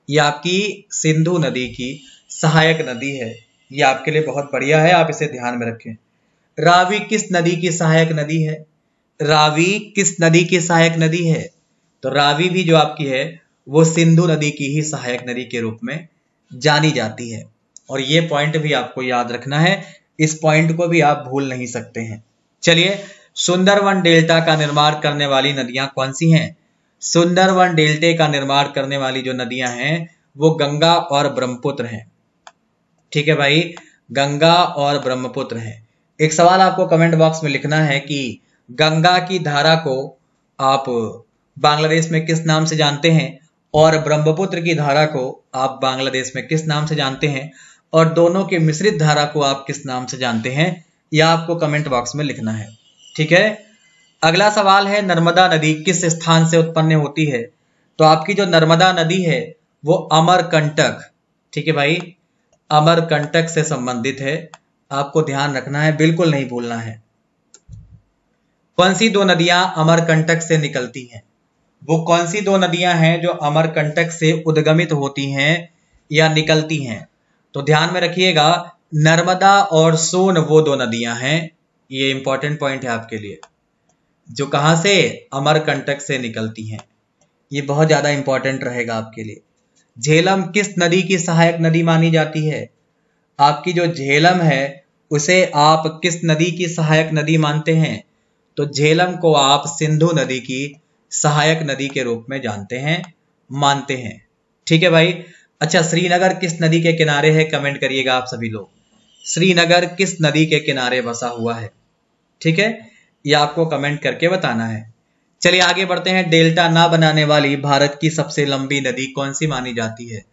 यह आपकी सिंधु नदी की सहायक नदी है यह आपके लिए बहुत बढ़िया है आप इसे ध्यान में रखें रावी किस नदी की सहायक नदी है रावी किस नदी की सहायक नदी है तो रावी भी जो आपकी है वो सिंधु नदी की ही सहायक नदी के रूप में जानी जाती है और ये पॉइंट भी आपको याद रखना है इस पॉइंट को भी आप भूल नहीं सकते हैं चलिए सुंदरवन डेल्टा का निर्माण करने वाली नदियां कौन सी हैं सुंदरवन डेल्टे का निर्माण करने वाली जो नदियां हैं वो गंगा और ब्रह्मपुत्र हैं ठीक है भाई गंगा और ब्रह्मपुत्र हैं एक सवाल आपको कमेंट बॉक्स में लिखना है कि गंगा की धारा को आप बांग्लादेश में किस नाम से जानते हैं और ब्रह्मपुत्र की धारा को आप बांग्लादेश में किस नाम से जानते हैं और दोनों के मिश्रित धारा को आप किस नाम से जानते हैं यह आपको कमेंट बॉक्स में लिखना है ठीक है अगला सवाल है नर्मदा नदी किस स्थान से उत्पन्न होती है तो आपकी जो नर्मदा नदी है वो अमरकंटक ठीक है भाई अमरकंटक से संबंधित है आपको ध्यान रखना है बिल्कुल नहीं भूलना है कौन सी दो नदियां अमरकंटक से निकलती हैं वो कौन सी दो नदियां हैं जो अमरकंटक से उद्गमित होती हैं या निकलती हैं तो ध्यान में रखिएगा नर्मदा और सोन वो दो नदियां हैं ये इंपॉर्टेंट पॉइंट है आपके लिए जो कहां से अमरकंटक से निकलती हैं ये बहुत ज़्यादा इंपॉर्टेंट रहेगा आपके लिए झेलम किस नदी की सहायक नदी मानी जाती है आपकी जो झेलम है उसे आप किस नदी की सहायक नदी मानते हैं तो झेलम को आप सिंधु नदी की सहायक नदी के रूप में जानते हैं मानते हैं ठीक है भाई अच्छा श्रीनगर किस नदी के किनारे है कमेंट करिएगा आप सभी लोग श्रीनगर किस नदी के किनारे बसा हुआ है ठीक है ये आपको कमेंट करके बताना है चलिए आगे बढ़ते हैं डेल्टा ना बनाने वाली भारत की सबसे लंबी नदी कौन सी मानी जाती है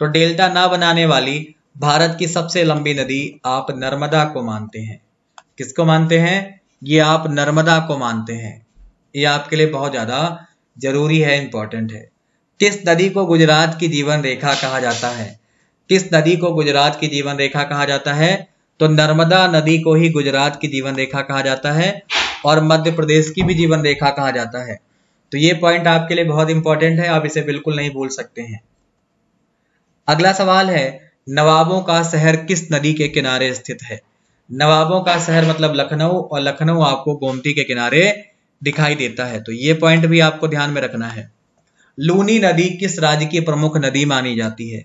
तो डेल्टा ना बनाने वाली भारत की सबसे लंबी नदी आप नर्मदा को मानते हैं किसको मानते हैं ये आप नर्मदा को मानते हैं ये आपके लिए बहुत ज़्यादा जरूरी है इंपॉर्टेंट है किस नदी को गुजरात की जीवन रेखा कहा जाता है किस नदी को गुजरात की जीवन रेखा कहा जाता है तो नर्मदा नदी को ही गुजरात की जीवन रेखा कहा जाता है और मध्य प्रदेश की भी जीवन रेखा कहा जाता है तो ये पॉइंट आपके लिए बहुत इंपॉर्टेंट है आप इसे बिल्कुल नहीं भूल सकते हैं अगला सवाल है नवाबों का शहर किस नदी के किनारे स्थित है नवाबों का शहर मतलब लखनऊ और लखनऊ आपको गोमती के किनारे दिखाई देता है तो ये पॉइंट भी आपको ध्यान में रखना है लूनी नदी किस राज्य की प्रमुख नदी मानी जाती है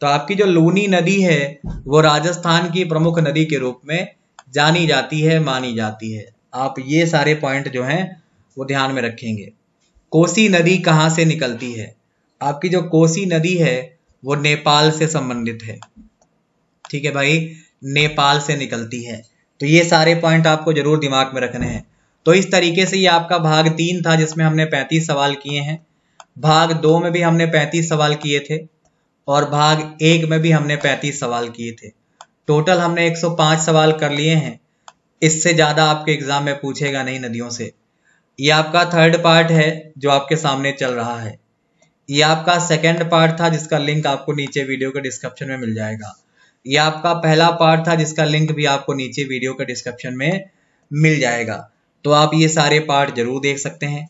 तो आपकी जो लूनी नदी है वो राजस्थान की प्रमुख नदी के रूप में जानी जाती है मानी जाती है आप ये सारे पॉइंट जो हैं वो ध्यान में रखेंगे कोसी नदी कहाँ से निकलती है आपकी जो कोसी नदी है वो नेपाल से संबंधित है ठीक है भाई नेपाल से निकलती है तो ये सारे पॉइंट आपको जरूर दिमाग में रखने हैं तो इस तरीके से ये आपका भाग तीन था जिसमें हमने पैंतीस सवाल किए हैं भाग दो में भी हमने पैंतीस सवाल किए थे और भाग एक में भी हमने पैंतीस सवाल किए थे टोटल हमने 105 सवाल कर लिए हैं इससे ज़्यादा आपके एग्ज़ाम में पूछेगा नहीं नदियों से ये आपका थर्ड पार्ट है जो आपके सामने चल रहा है ये आपका सेकेंड पार्ट था जिसका लिंक आपको नीचे वीडियो के डिस्क्रिप्शन में मिल जाएगा ये आपका पहला पार्ट था जिसका लिंक भी आपको नीचे वीडियो के डिस्क्रिप्शन में मिल जाएगा तो आप ये सारे पार्ट जरूर देख सकते हैं